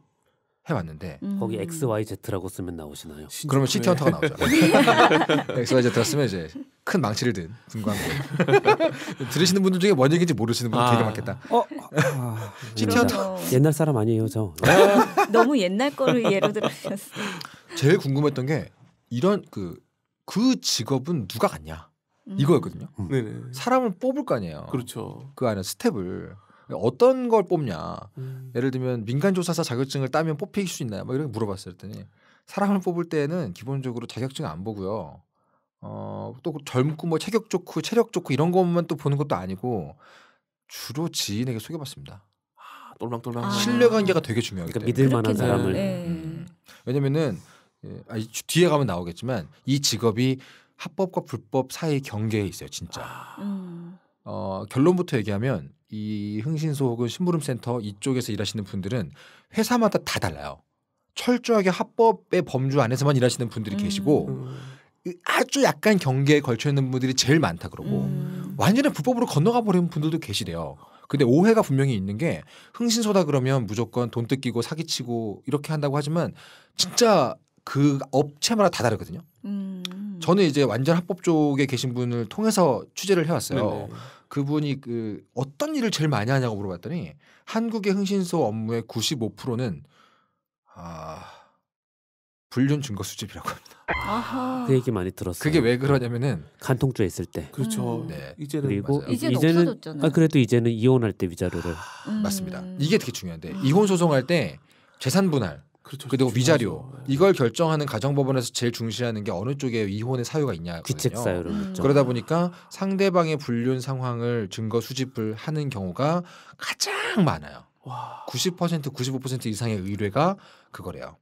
해왔는데 음. 거기 X Y Z라고 쓰면 나오시나요? 그러면 시티 헌터가 나오죠. X Y Z라 쓰면 이제 큰 망치를 든 분과 함 들으시는 분들 중에 뭔 얘기인지 모르시는 분들 아. 되게 많겠다. 어, 아, 시티 헌터 옛날 사람 아니에요 저. 아, 너무 옛날 거를 예로 들으셨어. 요 제일 궁금했던 게 이런 그그 그 직업은 누가 갖냐? 음. 이거였거든요. 음. 사람을 뽑을 거 아니에요. 그렇죠. 그 안에 스텝을 어떤 걸 뽑냐. 음. 예를 들면 민간 조사사 자격증을 따면 뽑힐 수 있나요? 막 이렇게 물어봤어요. 그랬더니 사람을 뽑을 때는 기본적으로 자격증 안 보고요. 어또 젊고 뭐 체격 좋고 체력 좋고 이런 것만 또 보는 것도 아니고 주로 지인에게 소개받습니다. 아, 똘망똘망 아. 신뢰관계가 되게 중요해요. 그러니까 믿을 만한 사람을. 음. 네. 음. 왜냐면은 예, 아, 뒤에 가면 나오겠지만 이 직업이 합법과 불법 사이 경계에 있어요, 진짜. 아... 어, 결론부터 얘기하면 이 흥신소 혹은 심부름센터 이쪽에서 일하시는 분들은 회사마다 다 달라요. 철저하게 합법의 범주 안에서만 일하시는 분들이 음. 계시고 음. 아주 약간 경계에 걸쳐 있는 분들이 제일 많다 그러고 음. 완전히 불법으로 건너가 버리는 분들도 계시대요. 근데 오해가 분명히 있는 게 흥신소다 그러면 무조건 돈 뜯기고 사기치고 이렇게 한다고 하지만 진짜 그 업체마다 다 다르거든요. 음. 저는 이제 완전 합법 쪽에 계신 분을 통해서 취재를 해왔어요. 네네. 네. 그분이 그 어떤 일을 제일 많이 하냐고 물어봤더니 한국의 흥신소 업무의 95%는 아 불륜 증거 수집이라고 합니다. 아하. 그 얘기 많이 들었어요. 그게 왜 그러냐면은 간통죄 있을 때. 그렇죠. 음. 네. 이제는 그리고 이제는, 이제는 아, 그래도 이제는 이혼할 때 위자료를. 음. 맞습니다. 이게 되게 중요한데 이혼 소송할 때 재산 분할 그렇죠. 그리고 위자료 네. 이걸 결정하는 가정법원에서 제일 중시하는 게 어느 쪽에 이혼의 사유가 있냐 귀책 사유를 음. 그렇죠. 그러다 보니까 상대방의 불륜 상황을 증거 수집을 하는 경우가 가장 많아요. 와. 90% 95% 이상의 의뢰가 그거래요.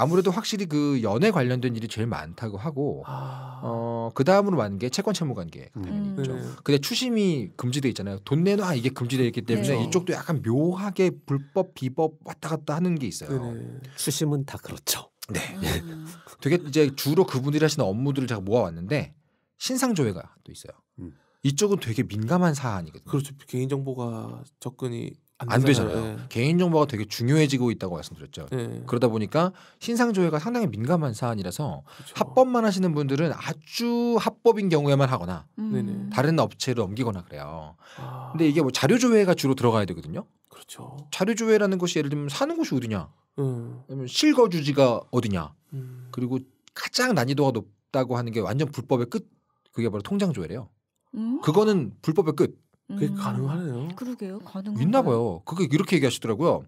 아무래도 확실히 그 연애 관련된 일이 제일 많다고 하고 아... 어그 다음으로 많은 게 채권 채무 관계 당연히 음. 음. 있죠. 네. 근데 추심이 금지돼 있잖아요. 돈 내놔 이게 금지돼 있기 네. 때문에 네. 이쪽도 약간 묘하게 불법 비법 왔다 갔다 하는 게 있어요. 네. 네. 추심은 다 그렇죠. 네. 아... 되게 이제 주로 그분들이 하시는 업무들을 제가 모아왔는데 신상조회가 또 있어요. 음. 이쪽은 되게 민감한 사안이거든요. 그렇죠. 개인정보가 접근이 안, 안 되잖아요. 네. 개인정보가 되게 중요해지고 있다고 말씀드렸죠. 네. 그러다 보니까 신상조회가 상당히 민감한 사안이라서 그렇죠. 합법만 하시는 분들은 아주 합법인 경우에만 하거나 음. 다른 업체로 옮기거나 그래요. 아. 근데 이게 뭐 자료조회가 주로 들어가야 되거든요. 그렇죠. 자료조회라는 것이 예를 들면 사는 곳이 어디냐, 음. 실거주지가 어디냐, 음. 그리고 가장 난이도가 높다고 하는 게 완전 불법의 끝, 그게 바로 통장조회래요. 음? 그거는 불법의 끝. 그게 음. 가능하네요. 그러게요. 가능. 있나 봐요. 그게 이렇게 얘기하시더라고요.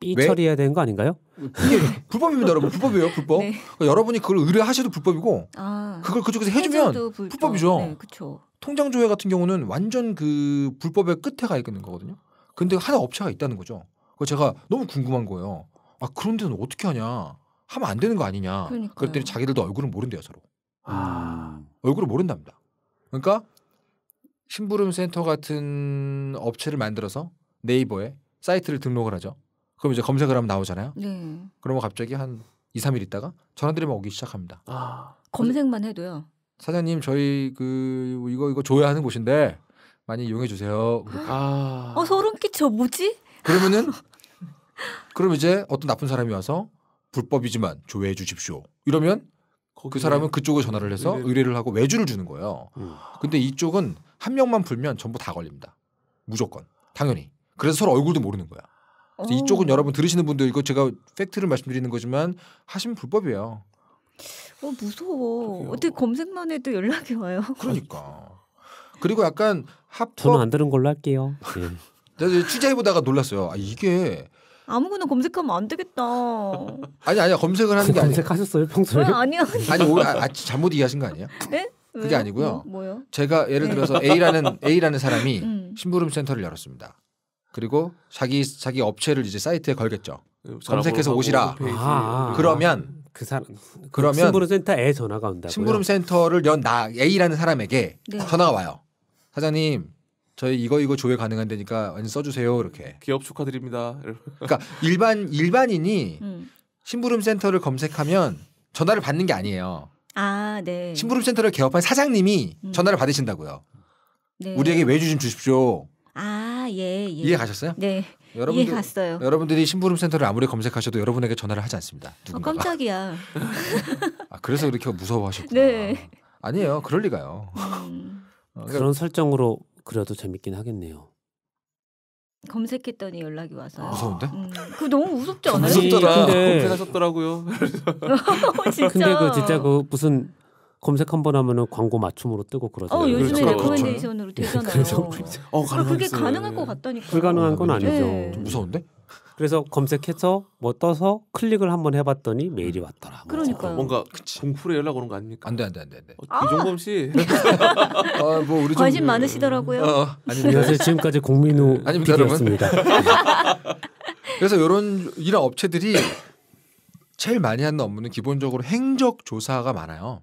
삐 처리해야 되는 거 아닌가요? 예, 불법입니다, 여러분. 불법이에요, 불법. 네. 그러니까 여러분이 그걸 의뢰하셔도 불법이고, 아, 그걸 그쪽에서 해주면 불법. 불법이죠. 네, 그렇죠. 통장 조회 같은 경우는 완전 그 불법의 끝에 가 있는 거거든요. 근데 하나 업체가 있다는 거죠. 그 제가 너무 궁금한 거예요. 아 그런 데는 어떻게 하냐? 하면 안 되는 거 아니냐? 그랬더니 자기들도 얼굴은 모른대요 서로. 아... 얼굴을 모른답니다. 그러니까 심부름 센터 같은 업체를 만들어서 네이버에 사이트를 등록을 하죠. 그럼 이제 검색을 하면 나오잖아요. 네. 그러면 갑자기 한 2, 3일 있다가 전화드리면 오기 시작합니다. 아, 검색만 해도요. 사장님 저희 그 이거 이거 줘야 하는 곳인데 많이 이용해 주세요. 아. 어 소름 끼쳐 뭐지? 그러면은 그럼 이제 어떤 나쁜 사람이 와서 불법이지만 조회해 주십시오. 이러면 그 사람은 그쪽으로 전화를 해서 의뢰를 하고 외주를 주는 거예요. 음. 근데 이쪽은 한 명만 불면 전부 다 걸립니다. 무조건. 당연히. 그래서 서로 얼굴도 모르는 거야. 이쪽은 어. 여러분 들으시는 분들 이거 제가 팩트를 말씀드리는 거지만 하시면 불법이에요. 어 무서워. 어떻게 검색만 해도 연락이 와요. 그러니까. 그리고 약간 합법 저는 안 들은 걸로 할게요. 예. 네. 네. 취재해보다가 놀랐어요. 아 이게 아무거나 검색하면 안 되겠다. 아니 아니야 검색을 하는 게 아, 아니 검색하셨어요 평소에? 아니야. 아니 오늘 아, 잘못 이해하신 거 아니에요? 네? 그게 왜요? 아니고요. 뭐, 요 제가 예를 네. 들어서 A라는 A라는 사람이 음. 심부름 센터를 열었습니다. 그리고 자기 자기 업체를 이제 사이트에 걸겠죠. 검색해서 오시라. 아, 그러면 그 사람 그러면 심부름 센터에 전화가 온다 심부름 센터를 연나 A라는 사람에게 네. 전화가 와요. 사장님 저희 이거 이거 조회 가능한 데니까 완전 써주세요 이렇게. 기업 축하드립니다. 그러니까 일반 일반인이 음. 심부름 센터를 검색하면 전화를 받는 게 아니에요. 아, 네. 심부름 센터를 개업한 사장님이 음. 전화를 받으신다고요. 네. 우리에게 외주 좀 주십시오. 아, 예, 예. 이해 가셨어요? 네. 여러분들, 이해 갔어요. 여러분들이 심부름 센터를 아무리 검색하셔도 여러분에게 전화를 하지 않습니다. 어, 누군가가. 어, 깜짝이야. 아, 그래서 이렇게 무서워하셨구나. 네. 아니에요. 그럴 리가요. 음. 그러니까 그런 설정으로 그려도 재밌긴 하겠네요. 검색했더니 연락이 와서 무서운데? 음, 그 너무 무섭지 않아요? 무섭더라. 근데... 검색하셨더라고요. 어, 진짜. 근데 그 진짜 그 무슨 검색 한 번 하면은 광고 맞춤으로 뜨고 그러죠. 어, 요즘에 그렇죠. 레코멘데이션으로 그렇죠. 되잖아요. 네, 그래서 그렇죠. 어, 가능한 그게 가능할 것 같다니까. 불가능한 건 아, 그러니까. 아니죠. 네. 무서운데? 그래서 검색해서 뭐 떠서 클릭을 한번 해봤더니 음. 메일이 왔더라. 그러니까 뭔가 공풀에 연락 오는 거 아닙니까? 안돼 안돼 안돼 안돼. 어, 이종범 씨. 아, 뭐 우리 좀- 관심 그 많으시더라고요. 어, 아니 안녕하세요. 지금까지 국민우 아닙니다, PD였습니다. 그래서 이런 이런 업체들이 제일 많이 하는 업무는 기본적으로 행적 조사가 많아요.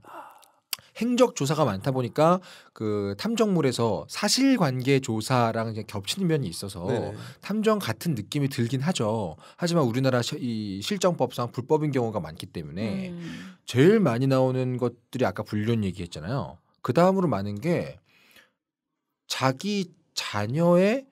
행적 조사가 많다 보니까 그 탐정물에서 사실관계 조사랑 겹치는 면이 있어서 네 탐정 같은 느낌이 들긴 하죠. 하지만 우리나라 이 실정법상 불법인 경우가 많기 때문에 음. 제일 많이 나오는 것들이 아까 불륜 얘기했잖아요. 그 다음으로 많은 게 자기 자녀의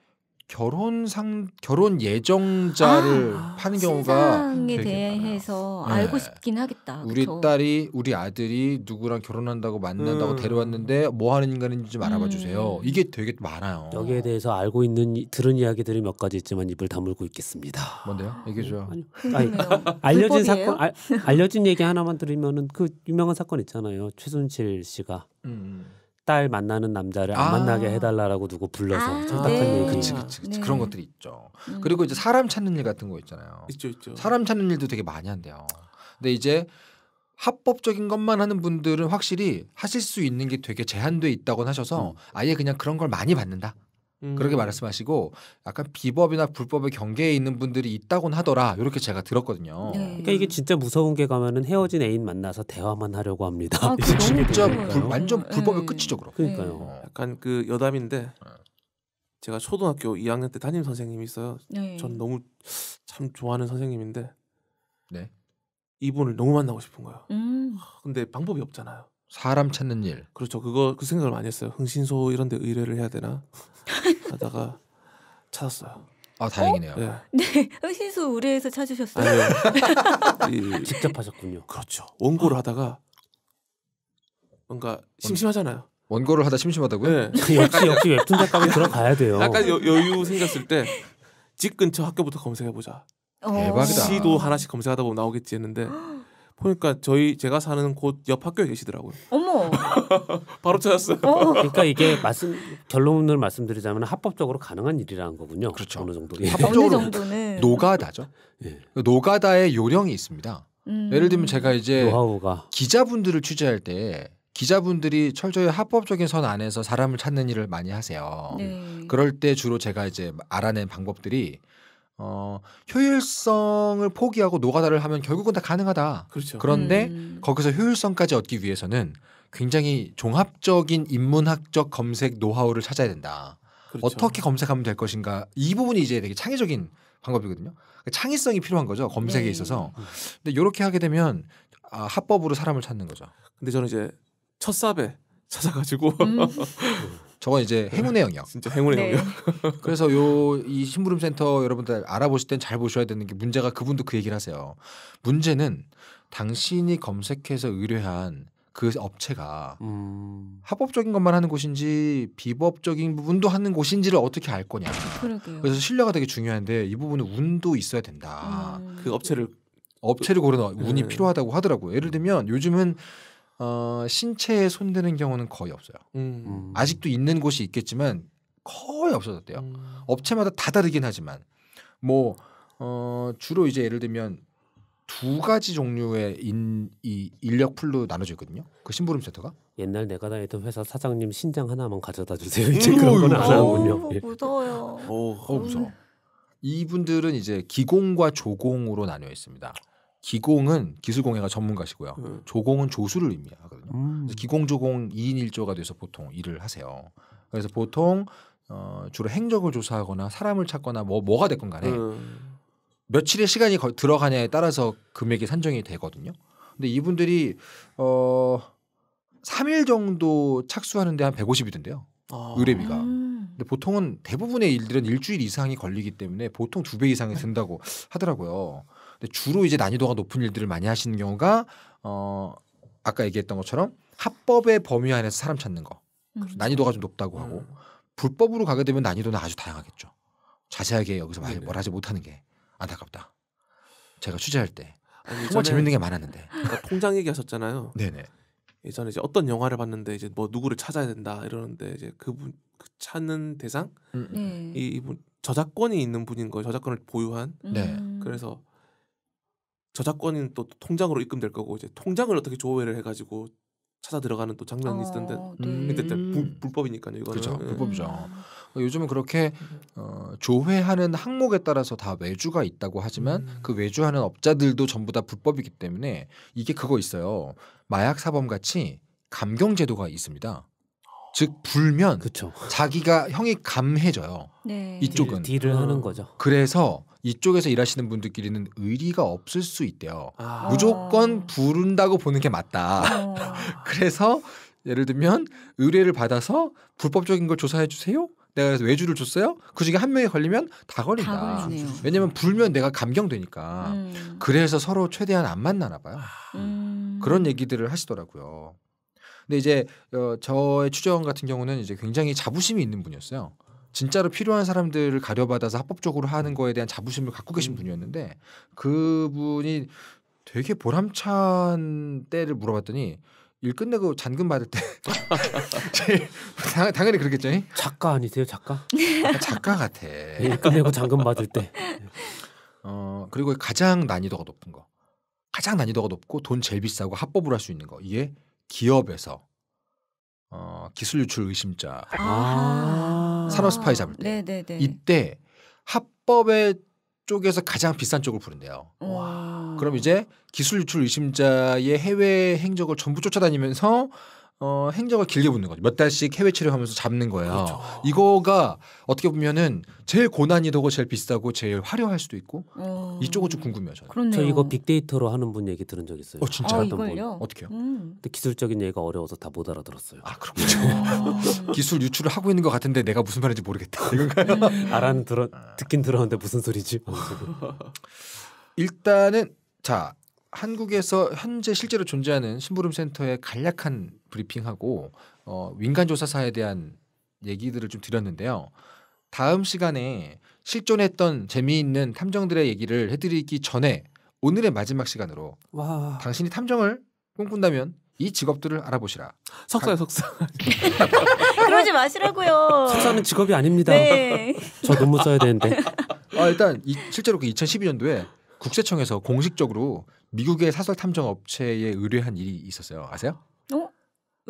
결혼 상 결혼 예정자를 아, 아 파는 경우가 신상에 대해서 많아요. 알고 네. 싶긴 하겠다. 우리 그쵸? 딸이 우리 아들이 누구랑 결혼한다고 만난다고 음. 데려왔는데 뭐 하는 인간인지 좀 알아봐 주세요. 음. 이게 되게 많아요. 여기에 대해서 알고 있는 들은 이야기들이 몇 가지 있지만 입을 다물고 있겠습니다. 뭔데요? 얘기해 줘 아니, 알려진 사건 아, 알려진 얘기 하나만 들으면은 그 유명한 사건 있잖아요. 최순실 씨가 음. 음. 딸 만나는 남자를 안 만나게 아. 해달라라고 누구 불러서 아. 착한 네. 얘기. 그치 그치, 그치. 네. 그런 것들이 있죠. 음. 그리고 이제 사람 찾는 일 같은 거 있잖아요. 있죠 있죠. 사람 찾는 일도 되게 많이 한대요. 근데 이제 합법적인 것만 하는 분들은 확실히 하실 수 있는 게 되게 제한돼 있다고 하셔서 음. 아예 그냥 그런 걸 많이 받는다. 그렇게 음. 말씀하시고 약간 비법이나 불법의 경계에 있는 분들이 있다곤 하더라 이렇게 제가 들었거든요. 네. 그러니까 이게 진짜 무서운 게 가면은 헤어진 애인 만나서 대화만 하려고 합니다. 아, 진짜 불, 완전 예. 불법의 끝이죠, 그럼. 그러니까요. 예. 약간 그 여담인데 어. 제가 초등학교 2학년 때 담임 선생님이 있어요. 네. 전 너무 참 좋아하는 선생님인데 네. 이분을 너무 만나고 싶은 거예요. 음. 근데 방법이 없잖아요. 사람 찾는 일. 그렇죠. 그거 그 생각을 많이 했어요. 흥신소 이런 데 의뢰를 해야 되나? 하다가 찾았어요. 아 다행이네요. 어? 네. 네, 신소 의뢰해서 찾으셨어요. 네. 이, 직접 하셨군요. 그렇죠. 원고를 아. 하다가 뭔가 심심하잖아요. 원고를 하다 심심하다고요? 네. 역시 역시 웹툰 작가로 들어가야 돼요. 약간 여, 유 생겼을 때 집 근처 학교부터 검색해 보자. 어. 대박이다. 시도 하나씩 검색하다 보면 나오겠지 했는데 보니까 저희 제가 사는 곳 옆 학교에 계시더라고요. 바로 찾았어요. 어. 그러니까 이게 말씀 결론을 말씀드리자면 합법적으로 가능한 일이라는 거군요. 그렇죠. 어느 정도. 합법적으로 어느 정도는 노가다죠. 예. 그 노가다의 요령이 있습니다. 음. 예를 들면 제가 이제 노하우가. 기자분들을 취재할 때 기자분들이 철저히 합법적인 선 안에서 사람을 찾는 일을 많이 하세요. 네. 그럴 때 주로 제가 이제 알아낸 방법들이 어, 효율성을 포기하고 노가다를 하면 결국은 다 가능하다. 그렇죠. 그런데 음. 거기서 효율성까지 얻기 위해서는 굉장히 종합적인 인문학적 검색 노하우를 찾아야 된다. 그렇죠. 어떻게 검색하면 될 것인가 이 부분이 이제 되게 창의적인 방법이거든요. 그러니까 창의성이 필요한 거죠 검색에 네. 있어서. 근데 이렇게 하게 되면 아, 합법으로 사람을 찾는 거죠. 근데 저는 이제 첫 사배 찾아가지고 음. 저건 이제 행운의 영역. 진짜 행운의 네. 영역. 그래서 요이 심부름 센터 여러분들 알아보실 땐 잘 보셔야 되는 게 문제가 그분도 그 얘기를 하세요. 문제는 당신이 검색해서 의뢰한 그 업체가 음. 합법적인 것만 하는 곳인지 비법적인 부분도 하는 곳인지를 어떻게 알 거냐. 그러게요. 그래서 신뢰가 되게 중요한데 이 부분은 운도 있어야 된다. 음. 그 업체를 업체를 고르는 네. 운이 네. 필요하다고 하더라고요. 예를 들면 요즘은 어, 신체에 손대는 경우는 거의 없어요. 음. 아직도 있는 곳이 있겠지만 거의 없어졌대요. 음. 업체마다 다 다르긴 하지만 뭐 어, 주로 이제 예를 들면 두 가지 종류의 인, 이 인력 풀로 나눠져 있거든요. 그 심부름 센터가 옛날 내가 다니던 회사 사장님 신장 하나만 가져다 주세요. 음, 이제 그런 건안 하군요. 어, 예. 무서워요. 오, 어, 음. 무서워. 이분들은 이제 기공과 조공으로 나뉘어 있습니다. 기공은 기술공예가 전문가시고요. 음. 조공은 조수를 의미하거든요. 음. 기공 조공 2인 1조가 돼서 보통 일을 하세요. 그래서 보통 어, 주로 행적을 조사하거나 사람을 찾거나 뭐 뭐가 됐건 간에 음. 며칠의 시간이 들어가냐에 따라서 금액이 산정이 되거든요. 근데 이분들이 어 3일 정도 착수하는데 한 150이던데요. 아. 의뢰비가. 음. 근데 보통은 대부분의 일들은 일주일 이상이 걸리기 때문에 보통 두 배 이상이 든다고 하더라고요. 근데 주로 이제 난이도가 높은 일들을 많이 하시는 경우가 어 아까 얘기했던 것처럼 합법의 범위 안에서 사람 찾는 거. 음. 그렇죠. 난이도가 좀 높다고 하고 음. 불법으로 가게 되면 난이도는 아주 다양하겠죠. 자세하게 여기서 말, 뭘 하지 못하는 게. 안타깝다. 제가 취재할 때 아니, 정말 재밌는 게 많았는데 통장 얘기하셨잖아요. 네네. 예전에 이제 어떤 영화를 봤는데 이제 뭐 누구를 찾아야 된다 이러는데 이제 그분 그 찾는 대상 음. 음. 네. 이 이분 저작권이 있는 분인 거예요. 저작권을 보유한. 음. 네. 그래서 저작권은 또 통장으로 입금될 거고 이제 통장을 어떻게 조회를 해가지고 찾아 들어가는 또 장면이 어, 있었는데 네. 그때 음. 불, 불법이니까요 이거는. 그렇죠. 불법이죠. 음. 어, 요즘은 그렇게 어, 조회하는 항목에 따라서 다 외주가 있다고 하지만 음. 그 외주하는 업자들도 전부 다 불법이기 때문에 이게 그거 있어요. 마약 사범 같이 감경 제도가 있습니다. 즉 불면 그쵸. 자기가 형이 감해져요. 네. 이쪽은 딜, 을 하는 거죠. 그래서 이쪽에서 일하시는 분들끼리는 의리가 없을 수 있대요. 아. 무조건 부른다고 보는 게 맞다. 아. 그래서 예를 들면 의뢰를 받아서 불법적인 걸 조사해 주세요. 내가 그래서 외주를 줬어요. 그 중에 한 명이 걸리면 다 걸린다. 다 왜냐면 불면 내가 감경되니까. 음. 그래서 서로 최대한 안 만나나 봐요. 아. 음. 그런 얘기들을 하시더라고요. 근데 이제 어, 저의 추정 같은 경우는 이제 굉장히 자부심이 있는 분이었어요. 진짜로 필요한 사람들을 가려받아서 합법적으로 하는 거에 대한 자부심을 갖고 계신 음. 분이었는데 그분이 되게 보람찬 때를 물어봤더니 일 끝내고 잔금 받을 때 당, 당연히 그렇겠죠. 잉? 작가 아니세요 작가? 작가 같아. 일 끝내고 잔금 받을 때. 어 그리고 가장 난이도가 높은 거, 가장 난이도가 높고 돈 제일 비싸고 합법으로 할 수 있는 거 이게 기업에서 어, 기술 유출 의심자 아~ 산업 스파이 잡을 때 네네네. 이때 합법에 쪽에서 가장 비싼 쪽을 부른대요. 와. 그럼 이제 기술 유출 의심자의 해외 행적을 전부 쫓아다니면서 어, 행적을 길게 붙는 거죠. 몇 달씩 해외 체류하면서 잡는 거예요. 그렇죠. 이거가 어떻게 보면은 제일 고난이도고 제일 비싸고 제일 화려할 수도 있고 어... 이쪽은 좀 궁금해요. 저는. 그렇네저 이거 빅데이터로 하는 분 얘기 들은 적 있어요. 어, 진짜 아, 이걸요? 어떻게요? 음. 근데 기술적인 얘기가 어려워서 다 못 알아들었어요. 아 그렇군요. 아. 기술 유출을 하고 있는 것 같은데 내가 무슨 말인지 모르겠다. 음. 이건가요? 알아는 들어 듣긴 들었는데 무슨 소리지? 일단은 자 한국에서 현재 실제로 존재하는 심부름 센터의 간략한 브리핑하고 어, 민간 조사사에 대한 얘기들을 좀 드렸는데요. 다음 시간에 실존했던 재미있는 탐정들의 얘기를 해드리기 전에 오늘의 마지막 시간으로 와. 당신이 탐정을 꿈꾼다면 이 직업들을 알아보시라. 석사요 석사. 그러지 마시라고요. 석사는 직업이 아닙니다. 네. 저 논문 써야 되는데. 아 일단 이, 실제로 그 2012년도에 국세청에서 공식적으로 미국의 사설 탐정 업체에 의뢰한 일이 있었어요. 아세요?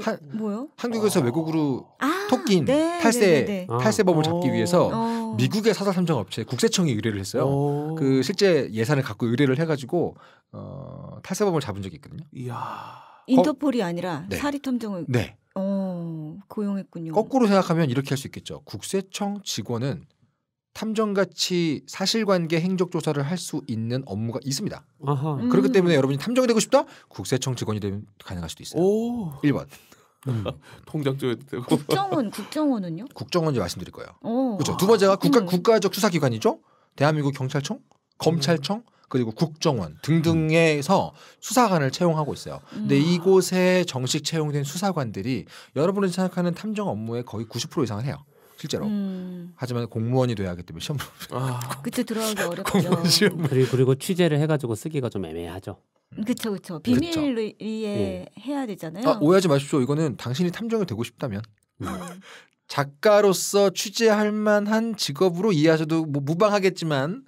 한, 뭐요? 한국에서 어... 외국으로 아, 토끼인 네, 네 탈세 네, 네, 탈세범을 잡기 어. 위해서 어... 미국의 사사 삼정 업체 국세청이 의뢰를 했어요. 어... 그 실제 예산을 갖고 의뢰를 해가지고 어, 탈세범을 잡은 적이 있거든요. 이야... 인터폴이 아니라 사립 탐정을 네. 네. 어, 고용했군요. 거꾸로 생각하면 이렇게 할 수 있겠죠. 국세청 직원은 탐정같이 사실관계 행적 조사를 할 수 있는 업무가 있습니다. 음. 그렇기 때문에 여러분이 탐정이 되고 싶다? 국세청 직원이 되면 가능할 수도 있어요. 오. 1번. 음. 통장 줘야 국정원 국정원은요? 국정원 이제 말씀드릴 거예요. 오. 어. 그렇죠. 두 번째가 국가 음. 국가적 수사 기관이죠. 대한민국 경찰청, 검찰청, 그리고 국정원 등등에서 음. 수사관을 채용하고 있어요. 근데 음. 이곳에 정식 채용된 수사관들이 여러분이 생각하는 탐정 업무의 거의 90% 이상을 해요. 실제로. 음. 하지만 공무원이 돼야 하기 때문에 시험 아. 그때 들어가기 어렵죠. 그리고, 그리고 취재를 해가지고 쓰기가 좀 애매하죠. 그렇죠, 음. 그렇죠. 비밀로 이해 예, 예. 야 되잖아요. 아, 오해하지 마십시오. 이거는 당신이 탐정이 되고 싶다면 음. 작가로서 취재할 만한 직업으로 이해하셔도 뭐 무방하겠지만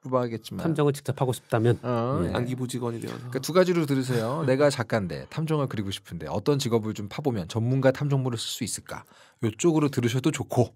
부박하겠지만 탐정을 직접 하고 싶다면 어, 예. 네. 안기부직원이 되어서 그러니까 두 가지로 들으세요. 내가 작가인데 탐정을 그리고 싶은데 어떤 직업을 좀 파보면 전문가 탐정물을 쓸 수 있을까? 요쪽으로 들으셔도 좋고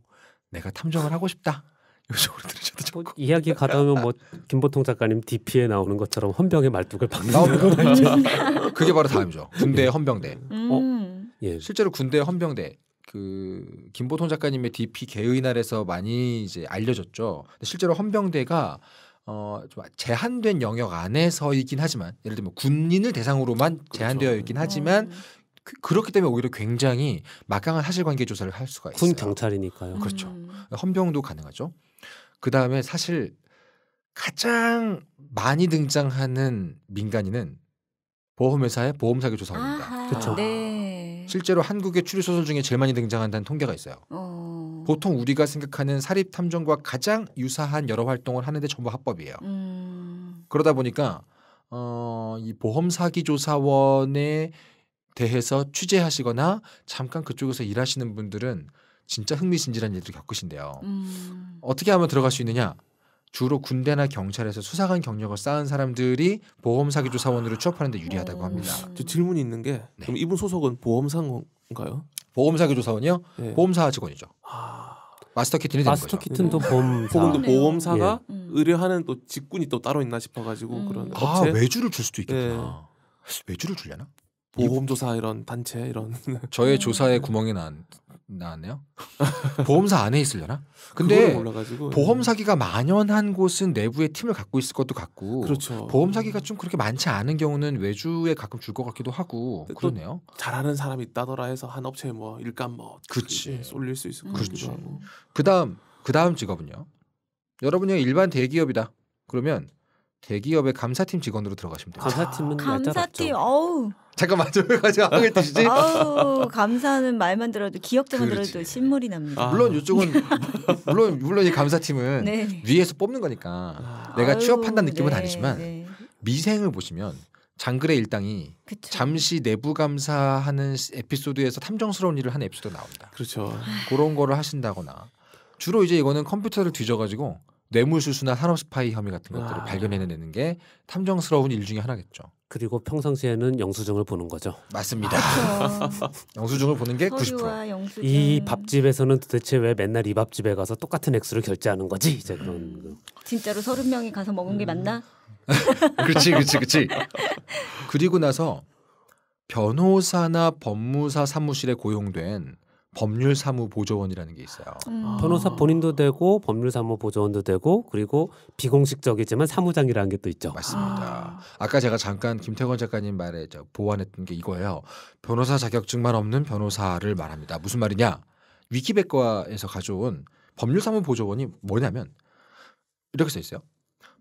내가 탐정을 하고 싶다. 요쪽으로 들으셔도 좋고 뭐, 이야기 가다 보면 뭐 김보통 작가님 DP에 나오는 것처럼 헌병의 말뚝을 박는 그게 바로 다음이죠. 군대 예. 헌병대. 어? 음. 어? 예. 실제로 군대 헌병대 그 김보통 작가님의 DP 개의날에서 많이 이제 알려졌죠. 실제로 헌병대가 어, 좀 제한된 영역 안에서이긴 하지만 예를 들면 군인을 대상으로만 그렇죠. 제한되어 있긴 네. 하지만 음. 그, 렇기 때문에 오히려 굉장히 막강한 사실관계 조사를 할 수가 있어요. 군 경찰이니까요. 그렇죠. 음. 헌병도 가능하죠. 그 다음에 사실 가장 많이 등장하는 민간인은 보험회사의 보험사기 조사입니다. 그렇죠. 네. 실제로 한국의 추리 소설 중에 제일 많이 등장한다는 통계가 있어요. 어... 보통 우리가 생각하는 사립 탐정과 가장 유사한 여러 활동을 하는데 전부 합법이에요. 음... 그러다 보니까 어, 이 보험 사기 조사원에 대해서 취재하시거나 잠깐 그쪽에서 일하시는 분들은 진짜 흥미진진한 일들을 겪으신대요. 음... 어떻게 하면 들어갈 수 있느냐? 주로 군대나 경찰에서 수사관 경력을 쌓은 사람들이 보험 사기조 사원으로 취업하는데 유리하다고 합니다. 음. 저 질문이 있는 게 네. 그럼 이분 소속은 보험사인가요? 보험 사기조 사원이요? 네. 보험사 직원이죠. 아... 마스터 키튼는 마스터 키튼 네. 또 보험사. 네. 혹은 보험사가 예. 음. 의뢰하는 또 직군이 또 따로 있나 싶어가지고 음. 그런 아 업체? 외주를 줄 수도 있겠구나. 네. 외주를 줄려나? 보험조사 이런 단체 이런 저의 조사의 구멍이 난 나왔네요. 보험사 안에 있으려나? 근데 예. 보험 사기가 만연한 곳은 내부에 팀을 갖고 있을 것도 같고, 그렇죠. 보험 사기가 좀 그렇게 많지 않은 경우는 외주에 가끔 줄 것 같기도 하고 그렇네요 잘하는 사람이 있다더라 해서 한 업체에 뭐 일감 뭐 그치 쏠릴 수 있을 것 같기도 하고. 그다음 그다음 직업은요. 여러분이 일반 대기업이다. 그러면 대기업의 감사팀 직원으로 들어가시면 됩니다. 아, 감사팀은 감사팀 어우 잠깐만 좀 가지고 하게 드시지? 아우 감사는 말만 들어도 기억자만 그렇 들어도 신물이 납니다. 아. 물론 요쪽은 물론 물론 이 감사팀은 네. 위에서 뽑는 거니까 내가 취업한다는 느낌은 네, 아니지만 네. 미생을 보시면 장그래 일당이 그쵸. 잠시 내부 감사하는 에피소드에서 탐정스러운 일을 하는 에피소드가 나옵니다. 그렇죠. 그런 거를 하신다거나 주로 이제 이거는 컴퓨터를 뒤져가지고 뇌물수수나 산업 스파이 혐의 같은 것들을 아. 발견해내는 게 탐정스러운 일 중에 하나겠죠. 그리고 평상시에는 영수증을 보는 거죠. 맞습니다. 그렇죠. 영수증을 보는 게 90%. 이 밥집에서는 도대체 왜 맨날 이 밥집에 가서 똑같은 액수를 결제하는 거지? 이제 그런. 음. 진짜로 서른 명이 가서 먹은 음. 게 맞나? 그렇지, 그렇지, 그렇지. 그리고 나서 변호사나 법무사 사무실에 고용된 법률사무보조원이라는 게 있어요. 음. 아. 변호사 본인도 되고 법률사무보조원도 되고 그리고 비공식적이지만 사무장이라는 게 또 있죠. 맞습니다. 아. 까 제가 잠깐 김태건 작가님 말에 저 보완했던 게 이거예요. 변호사 자격증만 없는 변호사를 말합니다. 무슨 말이냐? 위키백과에서 가져온 법률사무보조원이 뭐냐면 이렇게 써 있어요.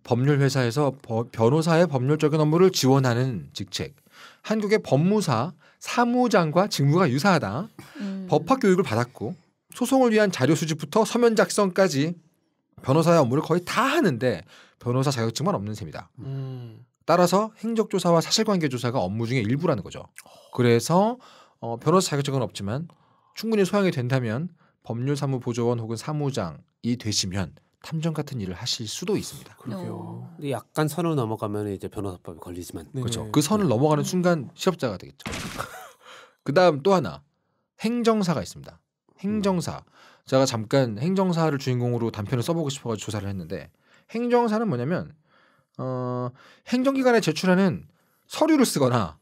법률회사에서 버, 변호사의 법률적인 업무를 지원하는 직책, 한국의 법무사 사무장과 직무가 유사하다. 음. 법학 교육을 받았고 소송을 위한 자료 수집부터 서면 작성까지 변호사의 업무를 거의 다 하는데 변호사 자격증만 없는 셈이다. 음. 따라서 행적조사와 사실관계조사가 업무 중에 일부라는 거죠. 그래서 어, 변호사 자격증은 없지만 충분히 소양이 된다면 법률사무보조원 혹은 사무장이 되시면 탐정 같은 일을 하실 수도 있습니다. 그러요 어. 약간 선을 넘어가면 이제 변호사법이 걸리지만 네. 그렇죠. 네. 그 선을 네. 넘어가는 순간 실업자가 되겠죠. 그다음 또 하나 행정사가 있습니다. 행정사. 제가 잠깐 행정사를 주인공으로 단편을 써보고 싶어가지고 조사를 했는데 행정사는 뭐냐면 어, 행정기관에 제출하는 서류를 쓰거나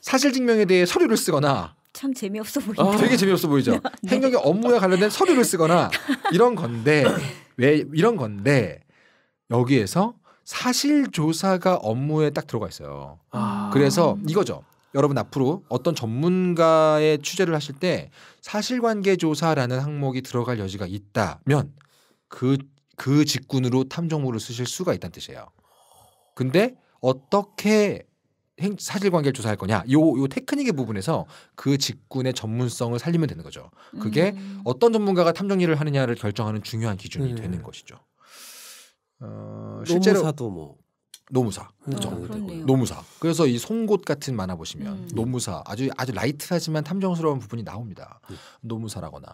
사실증명에 대해 서류를 쓰거나 참 재미없어 보이죠. 아, 되게 재미없어 보이죠. 네. 행정의 업무에 관련된 서류를 쓰거나 이런 건데 왜 이런 건데 여기에서 사실 조사가 업무에 딱 들어가 있어요. 아. 그래서 이거죠. 여러분 앞으로 어떤 전문가의 취재를 하실 때 사실관계 조사라는 항목이 들어갈 여지가 있다면 그그 그 직군으로 탐정물을 쓰실 수가 있다는 뜻이에요. 근데 어떻게 행, 사실관계를 조사할 거냐 요 요 테크닉의 부분에서 그 직군의 전문성을 살리면 되는 거죠. 그게 음. 어떤 전문가가 탐정 일을 하느냐를 결정하는 중요한 기준이 음. 되는 것이죠. 어, 실제로 노무사도 뭐 노무사 네. 그죠 아, 노무사. 그래서 이 송곳 같은 만화 보시면 음. 노무사 아주 아주 라이트하지만 탐정스러운 부분이 나옵니다. 네. 노무사라거나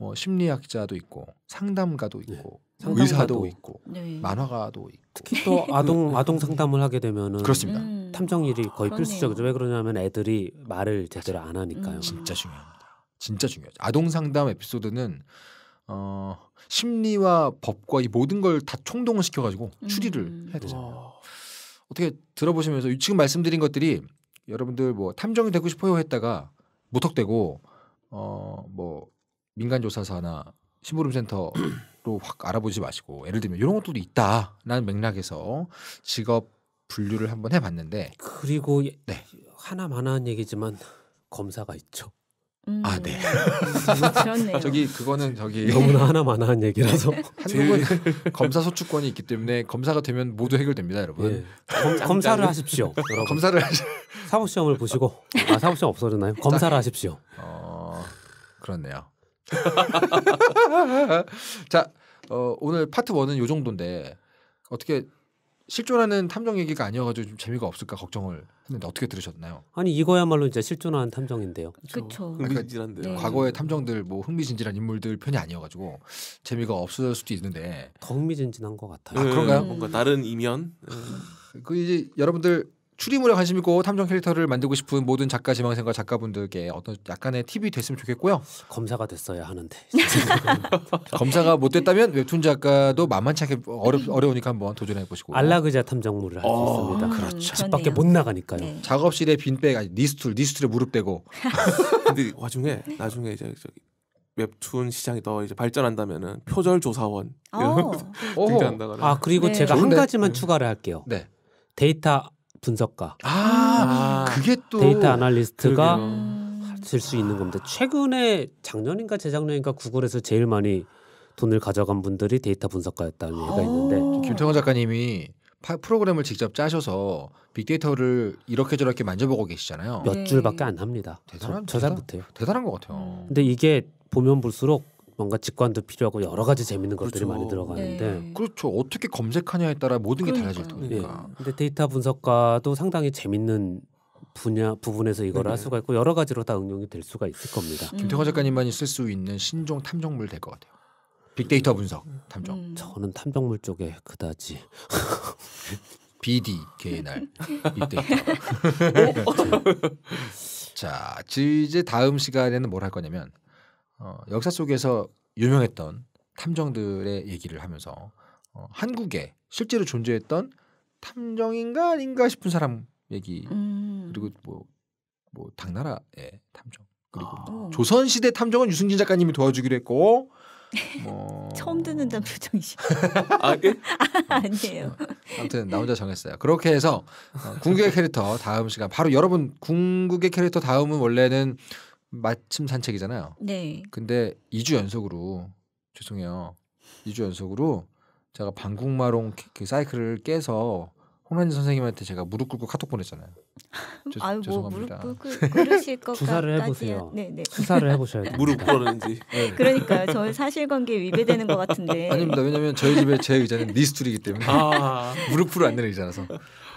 뭐 심리학자도 있고 상담가도 네. 있고 상담가도 의사도 있고 네. 만화가도 있고 특히 또 그 아동 네. 아동 상담을 하게 되면은 그렇습니다. 음. 탐정 일이 거의 그러네요. 필수적이죠. 왜 그러냐면 애들이 말을 제대로 안 하니까요. 음. 진짜 중요합니다. 진짜 중요하죠. 아동 상담 에피소드는 어, 심리와 법과 이 모든 걸 다 총동원 시켜가지고 추리를 음. 해야 되잖아요. 어떻게 들어보시면서 지금 말씀드린 것들이 여러분들 뭐 탐정이 되고 싶어요 했다가 무턱대고 어뭐 민간 조사사나 심부름센터로 확 알아보지 마시고 예를 들면 이런 것들도 있다라는 맥락에서 직업 분류를 한번 해봤는데 그리고 네. 하나만한 얘기지만 검사가 있죠. 음. 아, 네. 뭐 저기 그거는 저기 너무나 하나만한 얘기라서 네. 한국은 검사 소추권이 있기 때문에 검사가 되면 모두 해결됩니다, 여러분. 예. 검, 검사를 하십시오. 여러분. 검사를 하시... 사법 시험을 보시고 아 사법 시험 없어졌나요? 검사를 하십시오. 어 그렇네요. 자, 어, 오늘 파트 1은 요 정도인데 어떻게 실존하는 탐정 얘기가 아니어가지고 좀 재미가 없을까 걱정을 했는데 어떻게 들으셨나요? 아니 이거야말로 이제 실존하는 탐정인데요. 그렇죠. 흥미진진한데 음. 그러니까 네. 과거의 탐정들 뭐 흥미진진한 인물들 편이 아니어가지고 재미가 없을 수도 있는데 더 흥미진진한 것 같아요. 아, 그런가요? 음. 뭔가 다른 이면. 그 이제 여러분들 추리물에 관심 있고 탐정 캐릭터를 만들고 싶은 모든 작가 지망생과 작가분들께 어떤 약간의 팁이 됐으면 좋겠고요. 검사가 됐어야 하는데. 검사가 못 됐다면 웹툰 작가도 만만치 않게 어려, 어려우니까 한번 도전해 보시고. 알라그자 탐정물을 할수 어, 있습니다. 그렇죠. 집 밖에 못 나가니까요. 네. 작업실에 빈백 아니 니스툴 니스툴에 무릎 대고. 근데 와중에 나중에 이제 저기 웹툰 시장이 더 이제 발전한다면은 표절 조사원 어. 등장한다 그래. 아 그리고 네. 제가 좋은데? 한 가지만 네. 추가를 할게요. 네. 데이터 분석가. 아, 아 그게 또 데이터 아날리스트가 될 수 있는 겁니다. 최근에 작년인가 재작년인가 구글에서 제일 많이 돈을 가져간 분들이 데이터 분석가였다는 얘기가 있는데 아. 김태원 작가님이 파, 프로그램을 직접 짜셔서 빅데이터를 이렇게 저렇게 만져보고 계시잖아요. 몇 줄밖에 안 합니다. 대단한 저, 저 못해요. 대단한 것 같아요. 근데 이게 보면 볼수록 뭔가 직관도 필요하고 여러 가지 재밌는 것들이 그렇죠. 많이 들어가는데 네. 그렇죠 어떻게 검색하냐에 따라 모든 게 달라질 테니까 예. 근데 데이터 분석가도 상당히 재밌는 분야 부분에서 이걸 네네. 할 수가 있고 여러 가지로 다 응용이 될 수가 있을 겁니다. 음. 김태호 작가님만이 쓸 수 있는 신종 탐정물 될 것 같아요. 빅데이터 분석 음. 탐정. 음. 저는 탐정물 쪽에 그다지 BD 개의 날 빅데이터. 어, 어. 자 이제 다음 시간에는 뭘 할 거냐면 어, 역사 속에서 유명했던 탐정들의 얘기를 하면서 어, 한국에 실제로 존재했던 탐정인가 아닌가 싶은 사람 얘기 음. 그리고 뭐, 뭐 당나라의 탐정 그리고 아. 뭐 어. 조선 시대 탐정은 유승진 작가님이 도와주기로 했고 뭐... 처음 듣는 다는 표정이시. 아, 예? 아, 아니에요. 어, 아무튼 나 혼자 정했어요. 그렇게 해서 어, 궁극의 캐릭터 다음 시간 바로 여러분 궁극의 캐릭터 다음은 원래는 마침 산책이잖아요. 네. 근데 2주 연속으로 죄송해요. 2주 연속으로 제가 방국마롱 그, 그 사이클을 깨서 홍란진 선생님한테 제가 무릎 꿇고 카톡 보냈잖아요. 저, 아유, 뭐 죄송합니다. 뭐 무릎 꿇고 꿇으실 것 조사를 해보세요. 네, 네. 수사를 해보셔야 돼요. 무릎 꿇는지. 네. 그러니까요. 저희 사실관계 위배되는 것 같은데. 아닙니다. 왜냐하면 저희 집에 제 의자는 니스툴이기 때문에 아~ 무릎 꿇어안내는 의자라서.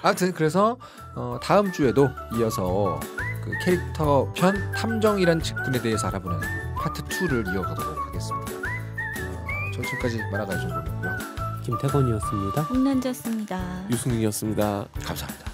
아무튼 그래서 어, 다음 주에도 이어서 그 캐릭터 편 탐정이란 직군에 대해서 알아보는 파트 2를 이어가도록 하겠습니다. 어, 전 지금까지 만화가 이고 김태건이었습니다. 홍난지였습니다. 유승민이었습니다. 감사합니다.